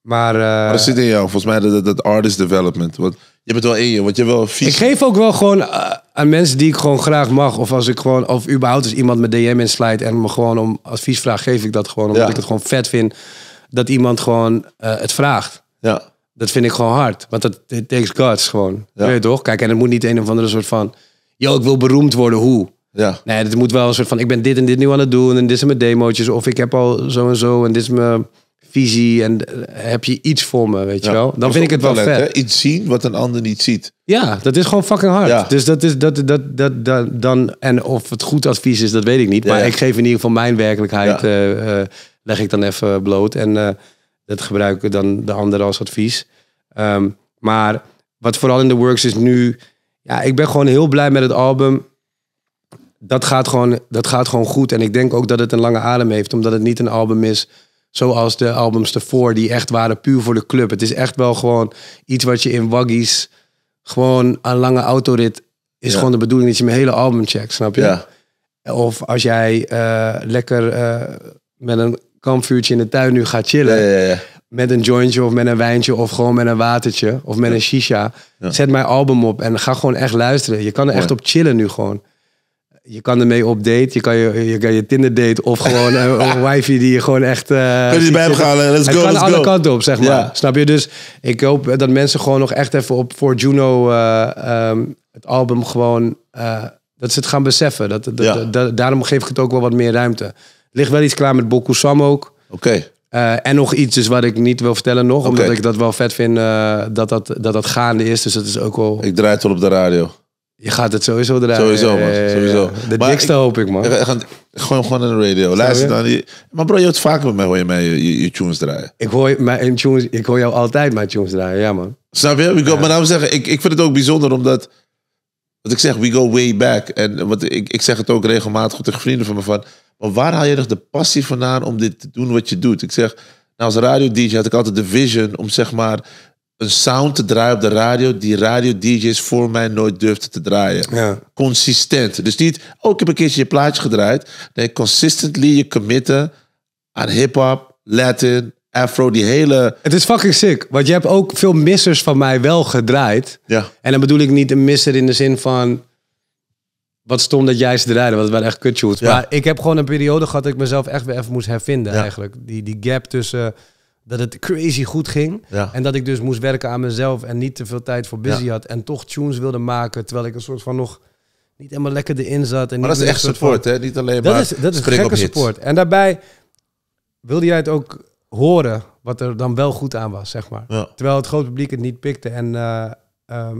maar, uh, maar dat zit in jou, volgens mij, dat, artist development. Want je bent wel in je, want je wel vies. Ik geef ook wel gewoon aan mensen die ik gewoon graag mag. Of als ik gewoon, of überhaupt als iemand mijn DM inslijt en me gewoon om advies vraagt, geef ik dat gewoon. Omdat ik het gewoon vet vind dat iemand gewoon het vraagt. Ja. Dat vind ik gewoon hard. Want dat it takes guts gewoon. Weet je toch? Kijk, en het moet niet een of andere soort van... Yo, ik wil beroemd worden, hoe? Ja. Nee, het moet wel een soort van... Ik ben dit en dit nu aan het doen. En dit zijn mijn demo's Of ik heb al zo en zo. En dit is mijn visie en heb je iets voor me, weet je wel? Dan vind ik het wel talent, vet. Hè? Iets zien wat een ander niet ziet. Ja, dat is gewoon fucking hard. Ja. Dus dat is dat, dat, dat, dan. En of het goed advies is, dat weet ik niet. maar ik geef in ieder geval mijn werkelijkheid, eh, eh, leg ik dan even bloot. En eh, dat gebruiken dan de anderen als advies. Ehm, maar wat vooral in de works is nu. Ja, ik ben gewoon heel blij met het album. Dat gaat, gewoon, dat gaat gewoon goed. En ik denk ook dat het een lange adem heeft, omdat het niet een album is zoals de albums ervoor, die echt waren puur voor de club. Het is echt wel gewoon iets wat je in waggies, gewoon een lange autorit, is gewoon de bedoeling dat je mijn hele album checkt, snap je? Of als jij eh, lekker eh, met een kampvuurtje in de tuin nu gaat chillen. Ja, ja, ja. Met een jointje of met een wijntje of gewoon met een watertje of met een shisha. Zet mijn album op en ga gewoon echt luisteren. Je kan er echt op chillen nu gewoon. Je kan ermee op date, je kan je, je, Tinder date of gewoon eh, een wifi die je gewoon echt... Uh, eh, Kun je bij hem gaan, eh, let's go, Het kan alle kanten op, zeg maar. Snap je? Dus ik hoop dat mensen gewoon nog echt even op voor Juno ehm, het album gewoon... dat ze het gaan beseffen. dat, daarom geef ik het ook wel wat meer ruimte. Ligt wel iets klaar met Sam ook. Oké. Eh, en nog iets dus wat ik niet wil vertellen nog. Omdat ik dat wel vet vind eh, dat, dat, dat gaande is. Dus dat is ook wel... Ik draai het wel op de radio. Je gaat het sowieso draaien. Sowieso, man. Sowieso. De maar dikste hoop ik, man. gewoon, gewoon in de radio. Luister dan. Die, maar bro, je hoort vaker met mij, hoor je mij je, je, tunes draaien. Ik hoor, mijn tunes, ik hoor jou altijd mijn tunes draaien, ja man. Snap je? We go, ja. Maar daarom zeggen, ik, ik vind het ook bijzonder omdat... Wat ik zeg, we go way back. En wat, ik, ik zeg het ook regelmatig tegen vrienden van me van... Maar waar haal je nog de passie vandaan om dit te doen wat je doet? Ik zeg, nou als radio-dj had ik altijd de vision om zeg maar een sound te draaien op de radio die radio-dj's voor mij nooit durfden te draaien. Ja. Consistent. Dus niet, oh ik heb een keertje je plaatje gedraaid. Nee, consistently je committen aan hip-hop, Latin, Afro, die hele... Het is fucking sick, want je hebt ook veel missers van mij wel gedraaid. Ja. En dan bedoel ik niet een misser in de zin van wat stom dat jij ze draaide, want het waren echt kutshoots. Ja. Maar ik heb gewoon een periode gehad dat ik mezelf echt weer even moest hervinden eigenlijk. Die, die gap tussen eh, dat het crazy goed ging. En dat ik dus moest werken aan mezelf en niet te veel tijd voor busy had. En toch tunes wilde maken, terwijl ik een soort van nog niet helemaal lekker erin zat. En maar dat is echt support, hè? Niet alleen dat is, Dat is gekke support. En daarbij wilde jij het ook horen wat er dan wel goed aan was, zeg maar. Terwijl het grote publiek het niet pikte. En eh, ehm,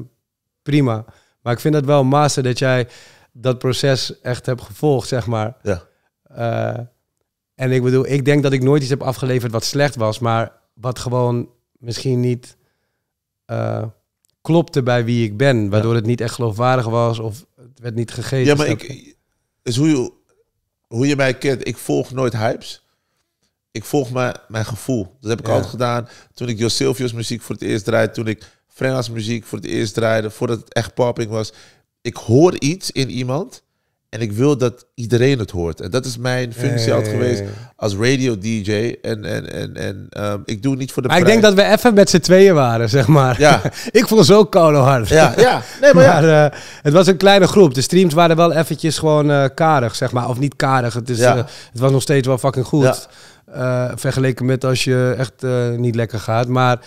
prima. Maar ik vind dat wel master dat jij dat proces echt heb gevolgd, zeg maar. Ja. Eh, en ik bedoel, ik denk dat ik nooit iets heb afgeleverd wat slecht was, maar wat gewoon misschien niet eh, klopte bij wie ik ben. Waardoor het niet echt geloofwaardig was of het werd niet gegeven. Ja, maar ik, is hoe, je, hoe je mij kent, ik volg nooit hypes. Ik volg mijn, mijn gevoel. Dat heb ik altijd gedaan toen ik Josilvius muziek voor het eerst draaide, toen ik Frenna's muziek voor het eerst draaide, voordat het echt popping was ik hoor iets in iemand en ik wil dat iedereen het hoort. En dat is mijn functie altijd geweest als radio DJ. En, en, en, en ehm, ik doe niet voor de prijs. Ik denk dat we even met z'n tweeën waren, zeg maar. Ja. ik voel zo koude hard. Ja, ja. Nee, maar, ja. Eh, het was een kleine groep. De streams waren wel eventjes gewoon uh, karig, zeg maar. Of niet karig. Het, is, eh, het was nog steeds wel fucking goed. vergeleken met als je echt niet lekker gaat. Maar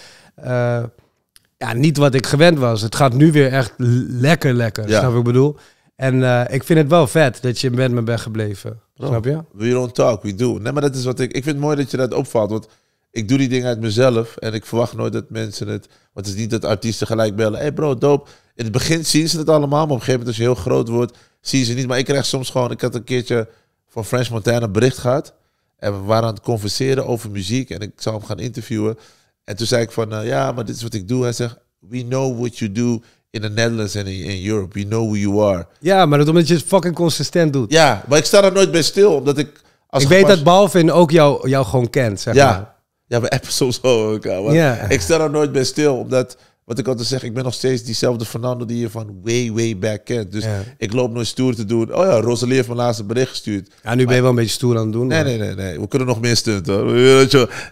ja, niet wat ik gewend was. Het gaat nu weer echt lekker, lekker. Ja. Snap ik bedoel? En eh, ik vind het wel vet dat je met me bent gebleven. snap je? We don't talk, we do. Nee, maar dat is wat ik... Ik vind het mooi dat je dat opvalt, want ik doe die dingen uit mezelf en ik verwacht nooit dat mensen het. Want het is niet dat artiesten gelijk bellen. Hé hey bro, dope. In het begin zien ze het allemaal, maar op een gegeven moment als je heel groot wordt, zien ze niet. Maar ik krijg soms gewoon. Ik had een keertje van French Montana bericht gehad. En we waren aan het converseren over muziek en ik zou hem gaan interviewen. En toen zei ik van, eh, ja, maar dit is wat ik doe. Hij zegt, we know what you do in the Netherlands en in, in, Europe. We know who you are. Ja, maar dat omdat je het fucking consistent doet. Ja, maar ik sta er nooit bij stil, omdat ik... Als ik weet dat Balvin ook jou, jou gewoon kent, zeg ja. maar. Ja, we appen soms ook elkaar. Ja. Ik sta er nooit bij stil, omdat wat ik altijd zeg, ik ben nog steeds diezelfde Fernando die je van way, way back kent. Dus ik loop nooit stoer te doen. Oh ja, Rosalie heeft mijn laatste bericht gestuurd. Ja, nu ben je wel een beetje stoer aan het doen. Nee, nee, nee, nee. We kunnen nog meer stunten.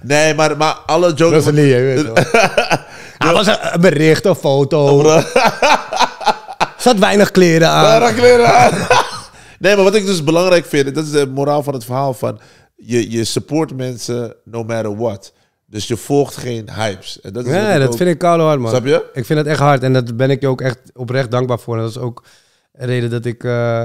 Nee, maar, maar alle jokes... Rosalie, je weet wel. Hij was een bericht, of foto. Zat weinig kleren aan. Weinig kleren aan. nee, maar wat ik dus belangrijk vind, dat is de moraal van het verhaal van... Je, je support mensen no matter what. Dus je volgt geen hypes. En dat is ja, dat vind ik koude hard, man. Snap je? Ik vind dat echt hard. En daar ben ik je ook echt oprecht dankbaar voor. En dat is ook een reden dat ik... Eh,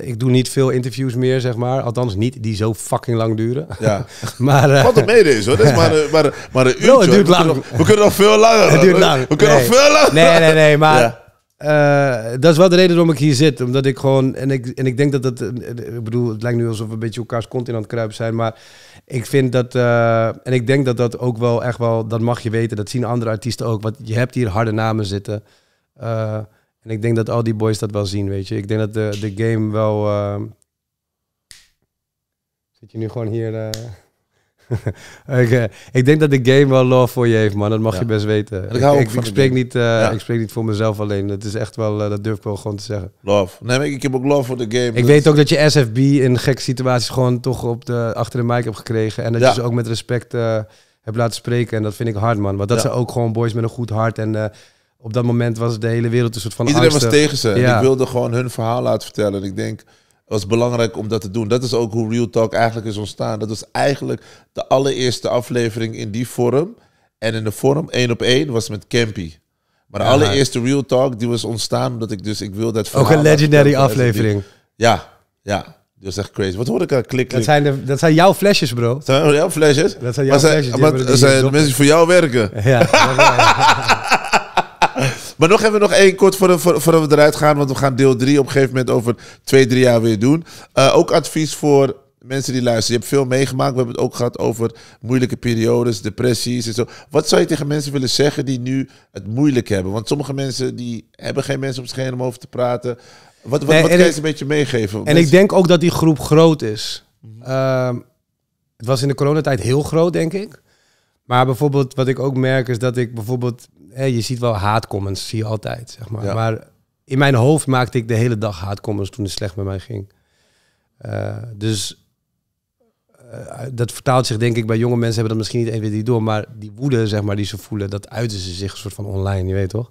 ik doe niet veel interviews meer, zeg maar. Althans, niet die zo fucking lang duren. Ja. maar, eh, Wat er mee is, hoor. Dat is maar maar, maar het duurt lang. We kunnen, nog, veel langer. Het duurt lang. We kunnen nog veel langer. Nee, nee, nee. Maar eh, dat is wel de reden waarom ik hier zit. Omdat ik gewoon. En ik, en ik denk dat dat. Eh, ik bedoel, het lijkt nu alsof we een beetje elkaars kont in kruipen zijn. Maar ik vind dat. Eh, en ik denk dat dat ook wel echt wel. Dat mag je weten. Dat zien andere artiesten ook. Want je hebt hier harde namen zitten. en ik denk dat al die boys dat wel zien, weet je. Ik denk dat de, de game wel. zit je nu gewoon hier. ik, eh, ik, denk dat de game wel love voor je heeft, man. Dat mag je best weten. Ik, ik, ik, spreek niet, eh, ik spreek niet voor mezelf alleen. Dat is echt wel, eh, dat durf ik wel gewoon te zeggen. Love. Nee, ik heb ook love voor de game. Ik weet ook dat je SFB in gekke situaties gewoon toch op de, achter de mic hebt gekregen. En dat je ze ook met respect hebt laten spreken. En dat vind ik hard, man. Want dat zijn ook gewoon boys met een goed hart. En op dat moment was de hele wereld een soort van Iedereen was tegen ze. En ik wilde gewoon hun verhaal laten vertellen. En ik denk was belangrijk om dat te doen. Dat is ook hoe Real Talk eigenlijk is ontstaan. Dat was eigenlijk de allereerste aflevering in die vorm. En in de vorm één op één was met Campy. Maar de allereerste Real Talk die was ontstaan omdat ik dus ik wil dat Ook een legendary aflevering. Ja, ja. Dat is echt crazy. Wat hoor ik aan klik, klik. Dat, zijn de, dat zijn jouw flesjes, bro. Zijn oh, jouw flesjes? Dat zijn jouw maar flesjes. Zijn, zijn mensen die voor jou werken. Ja. Maar nog even nog één kort voordat voor, voor we eruit gaan. Want we gaan deel 3 op een gegeven moment over twee, drie jaar weer doen. Eh, ook advies voor mensen die luisteren. Je hebt veel meegemaakt. We hebben het ook gehad over moeilijke periodes, depressies en zo. Wat zou je tegen mensen willen zeggen die nu het moeilijk hebben? Want sommige mensen die hebben geen mensen op het scherm om over te praten. Wat, wat, wat kan je ze een beetje meegeven? En ik denk ook dat die groep groot is. Mhm. Ehm, het was in de coronatijd heel groot, denk ik. Maar bijvoorbeeld wat ik ook merk is dat ik bijvoorbeeld je ziet wel haatcomments, zie je altijd, zeg maar. Maar in mijn hoofd maakte ik de hele dag haatcomments toen het slecht met mij ging. Eh, dus eh, eh, dat vertaalt zich denk ik bij jonge mensen hebben dat misschien niet even die door, maar die woede zeg maar die ze voelen, dat uiten ze zich een soort van online, je weet toch?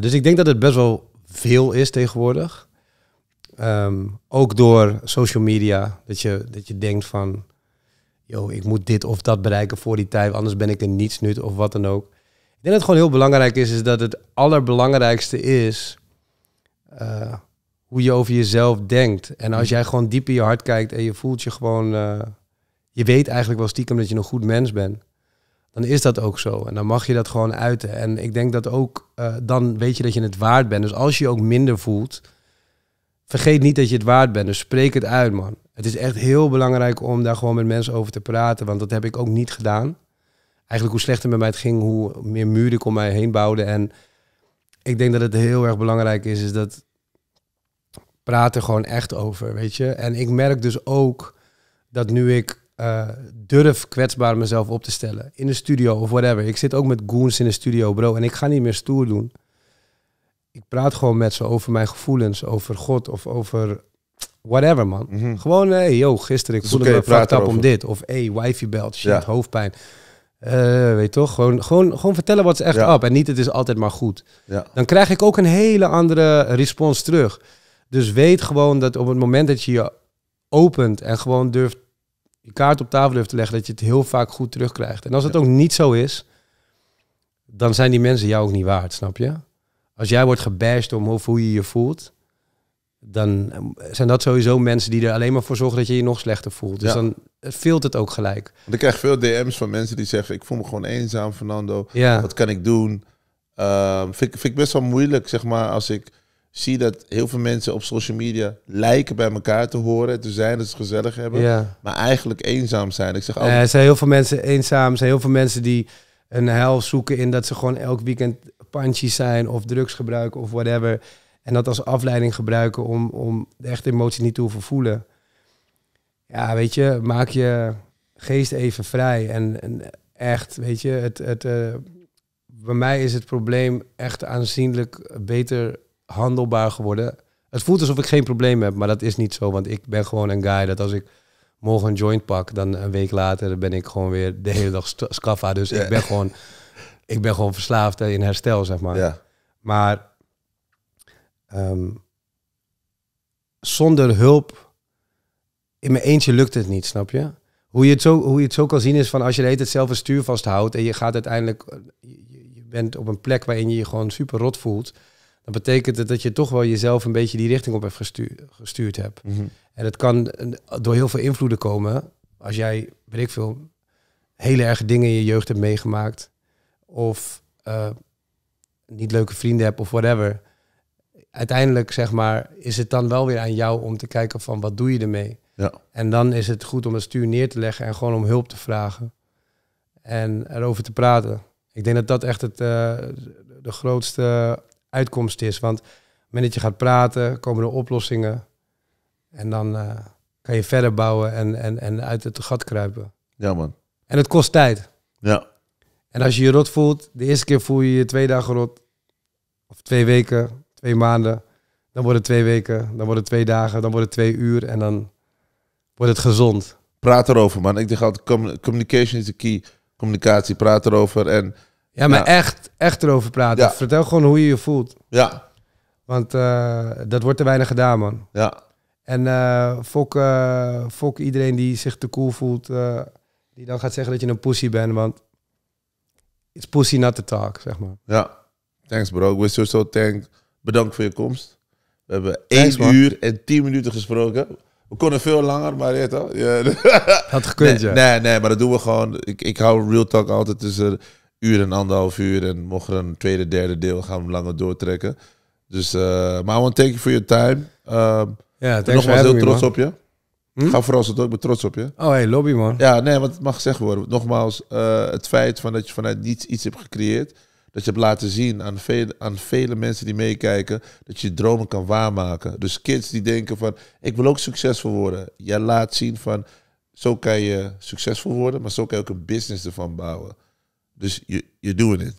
dus ik denk dat het best wel veel is tegenwoordig. Ehm, ook door social media, dat je, dat je denkt van, yo, ik moet dit of dat bereiken voor die tijd, anders ben ik er niets nut of wat dan ook. Ik denk dat het gewoon heel belangrijk is, is dat het allerbelangrijkste is eh, hoe je over jezelf denkt. En als jij gewoon diep in je hart kijkt en je voelt je gewoon, eh, je weet eigenlijk wel stiekem dat je een goed mens bent, dan is dat ook zo. En dan mag je dat gewoon uiten. En ik denk dat ook, eh, dan weet je dat je het waard bent. Dus als je je ook minder voelt, vergeet niet dat je het waard bent. Dus spreek het uit, man. Het is echt heel belangrijk om daar gewoon met mensen over te praten, want dat heb ik ook niet gedaan eigenlijk hoe slechter met mij het ging, hoe meer muren ik om mij heen bouwde. En ik denk dat het heel erg belangrijk is, is dat praat er gewoon echt over, weet je. En ik merk dus ook dat nu ik eh, durf kwetsbaar mezelf op te stellen. In de studio of whatever. Ik zit ook met goons in de studio, bro. En ik ga niet meer stoer doen. Ik praat gewoon met ze over mijn gevoelens, over God of over whatever, man. Mhm. Gewoon, hey, yo, gisteren ik voelde okay, me op om dit. Of, hey, wifi belt, shit, hoofdpijn. Eh, weet toch? Gewoon, gewoon, gewoon vertellen wat is echt op en niet het is altijd maar goed. Ja. Dan krijg ik ook een hele andere respons terug. Dus weet gewoon dat op het moment dat je je opent en gewoon durft je kaart op tafel durft te leggen, dat je het heel vaak goed terugkrijgt. En als het ook niet zo is, dan zijn die mensen jou ook niet waard, snap je? Als jij wordt gebashed om hoe je je voelt, dan ehm, zijn dat sowieso mensen die er alleen maar voor zorgen dat je je nog slechter voelt. Dus dan voelt het ook gelijk. ik krijg veel DM's van mensen die zeggen: Ik voel me gewoon eenzaam, Fernando. Ja. Wat kan ik doen? Ehm, vind, vind ik best wel moeilijk, zeg maar, als ik zie dat heel veel mensen op social media lijken bij elkaar te horen, te zijn, dat ze gezellig hebben, maar eigenlijk eenzaam zijn. Ik zeg altijd... Oh, eh, er zijn heel veel mensen eenzaam, er zijn heel veel mensen die een hel zoeken in dat ze gewoon elk weekend punchy zijn of drugs gebruiken of whatever. En dat als afleiding gebruiken om, om de echte emotie niet te hoeven voelen. Ja, weet je, maak je geest even vrij. En, en echt, weet je, het, het, eh, bij mij is het probleem echt aanzienlijk beter handelbaar geworden. Het voelt alsof ik geen probleem heb, maar dat is niet zo. Want ik ben gewoon een guy dat als ik morgen een joint pak, dan een week later ben ik gewoon weer de hele dag scaffa. Dus ik, ben gewoon, ik ben gewoon verslaafd eh, in herstel, zeg maar. Ja. Maar Ehm, zonder hulp, in mijn eentje lukt het niet, snap je? Hoe je, het zo, hoe je het zo kan zien is van als je het zelf een stuur vasthoudt en je gaat uiteindelijk, eh, je bent op een plek waarin je je gewoon super rot voelt, dan betekent het dat je toch wel jezelf een beetje die richting op hebt gestuurd, gestuurd hebt. Mhm. En dat kan eh, door heel veel invloeden komen. Als jij, weet ik veel, hele erge dingen in je jeugd hebt meegemaakt, of eh, niet leuke vrienden hebt of whatever, uiteindelijk zeg maar, is het dan wel weer aan jou om te kijken van wat doe je ermee. Ja. En dan is het goed om het stuur neer te leggen en gewoon om hulp te vragen. En erover te praten. Ik denk dat dat echt het, eh, de grootste uitkomst is. Want op het moment dat je gaat praten, komen er oplossingen. En dan eh, kan je verder bouwen en, en, en uit het gat kruipen. Ja, man. En het kost tijd. Ja. En als je je rot voelt, de eerste keer voel je je twee dagen rot. Of twee weken twee maanden, dan worden twee weken, dan worden twee dagen, dan worden twee uur en dan wordt het gezond. Praat erover, man. Ik denk altijd, communication is the key. Communicatie, praat erover en... Ja, maar Echt, echt erover praten. Vertel gewoon hoe je je voelt. Ja. Want eh, dat wordt te weinig gedaan, man. Ja. En uh, fok, eh, fok iedereen die zich te cool voelt, die dan gaat zeggen dat je een pussy bent, want it's pussy not the talk, zeg maar. Ja. Thanks, bro. Ik wist zo zo thanks bedankt voor je komst. We hebben 1 uur en 10 minuten gesproken. We konden veel langer, maar je toch? Had gekund, nee, ja. Nee, nee, maar dat doen we gewoon. Ik, ik hou real talk altijd tussen uur en anderhalf uur. En mocht er een tweede, derde deel gaan we langer doortrekken. Dus, eh, maar I want thank you for your time. Ehm, ja, thanks nogmaals heel trots op je. Hm? Ga vooral zo ik ben trots op je. Oh, hey, lobby man. Ja, nee, want het mag gezegd worden. Nogmaals, eh, het feit van dat je vanuit niets iets hebt gecreëerd dat je hebt laten zien aan vele, aan vele mensen die meekijken dat je dromen kan waarmaken. Dus kids die denken van ik wil ook succesvol worden. Jij laat zien van zo kan je succesvol worden, maar zo kan je ook een business ervan bouwen. Dus je doet het.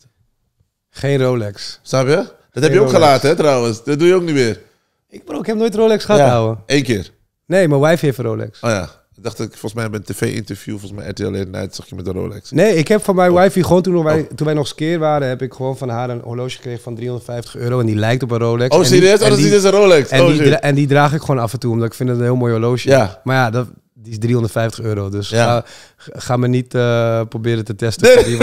Geen Rolex. Snap je? Dat heb je ook gelaten hè, trouwens. Dat doe je ook niet meer. Ik, bro, ik heb nooit Rolex gehad ja, Eén keer. Nee, mijn wife heeft een Rolex. Oh ja dacht ik, volgens mij een tv-interview, volgens mij RTL Late Night, zag je met de Rolex. Nee, ik heb van mijn oh. wifi gewoon toen wij, oh. toen wij nog skeer waren, heb ik gewoon van haar een horloge gekregen van 350 euro en die lijkt op een Rolex. Oh, dit? Oh, dat is niet een Rolex. En, oh, die, en die draag ik gewoon af en toe, omdat ik vind het een heel mooi horloge. Ja. Maar ja, dat, die is 350 euro. Dus ja. ga, me niet eh, proberen te testen. Nee. Die,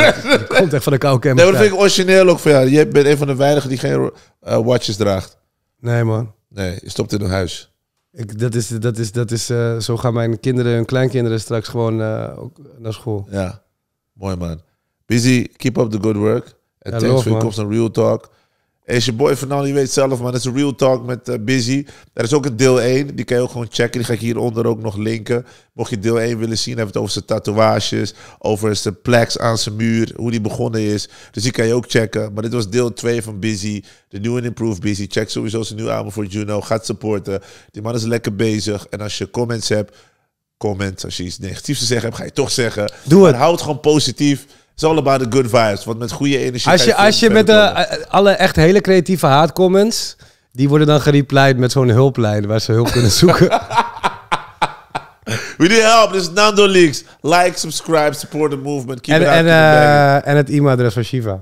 komt echt van de koude camera. Nee, dat vind ik origineel ook van jou. Je bent een van de weinigen die geen uh, watches draagt. Nee, man. Nee, je stopt in een huis. Ik, dat is, dat is, dat is, eh, zo gaan mijn kinderen, hun kleinkinderen straks gewoon eh, naar school. Ja, mooi man. Busy, keep up the good work. En ja, thanks for je komst Real Talk is je boy van al je weet zelf, maar Dat is Real Talk met eh, Busy. Er is ook een deel 1. Die kan je ook gewoon checken. Die ga ik hieronder ook nog linken. Mocht je deel 1 willen zien, hebben we het over zijn tatoeages. Over zijn plek aan zijn muur. Hoe die begonnen is. Dus die kan je ook checken. Maar dit was deel 2 van Busy. De nieuwe and improved Busy. Check sowieso zijn nieuwe album voor Juno. Gaat supporten. Die man is lekker bezig. En als je comments hebt, comment. Als je iets negatiefs te zeggen hebt, ga je toch zeggen. Doe het. houd gewoon positief. It's all about the good vibes. Want met goede energie. Als je, als je met de, eh, eh, alle echt hele creatieve haatcomments. die worden dan gereplied met zo'n hulplijn waar ze hulp kunnen zoeken. We need help. This is Nando Leaks. Like, subscribe, support the movement. Keep en, it keep En, uh, en het e-mailadres van Shiva.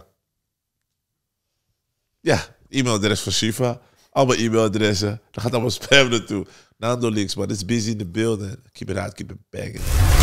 Ja, e-mailadres van Shiva. Allemaal e-mailadressen. Daar gaat allemaal spam naartoe. Nando Leaks, but It's busy in the building. Keep it out. Keep it banging.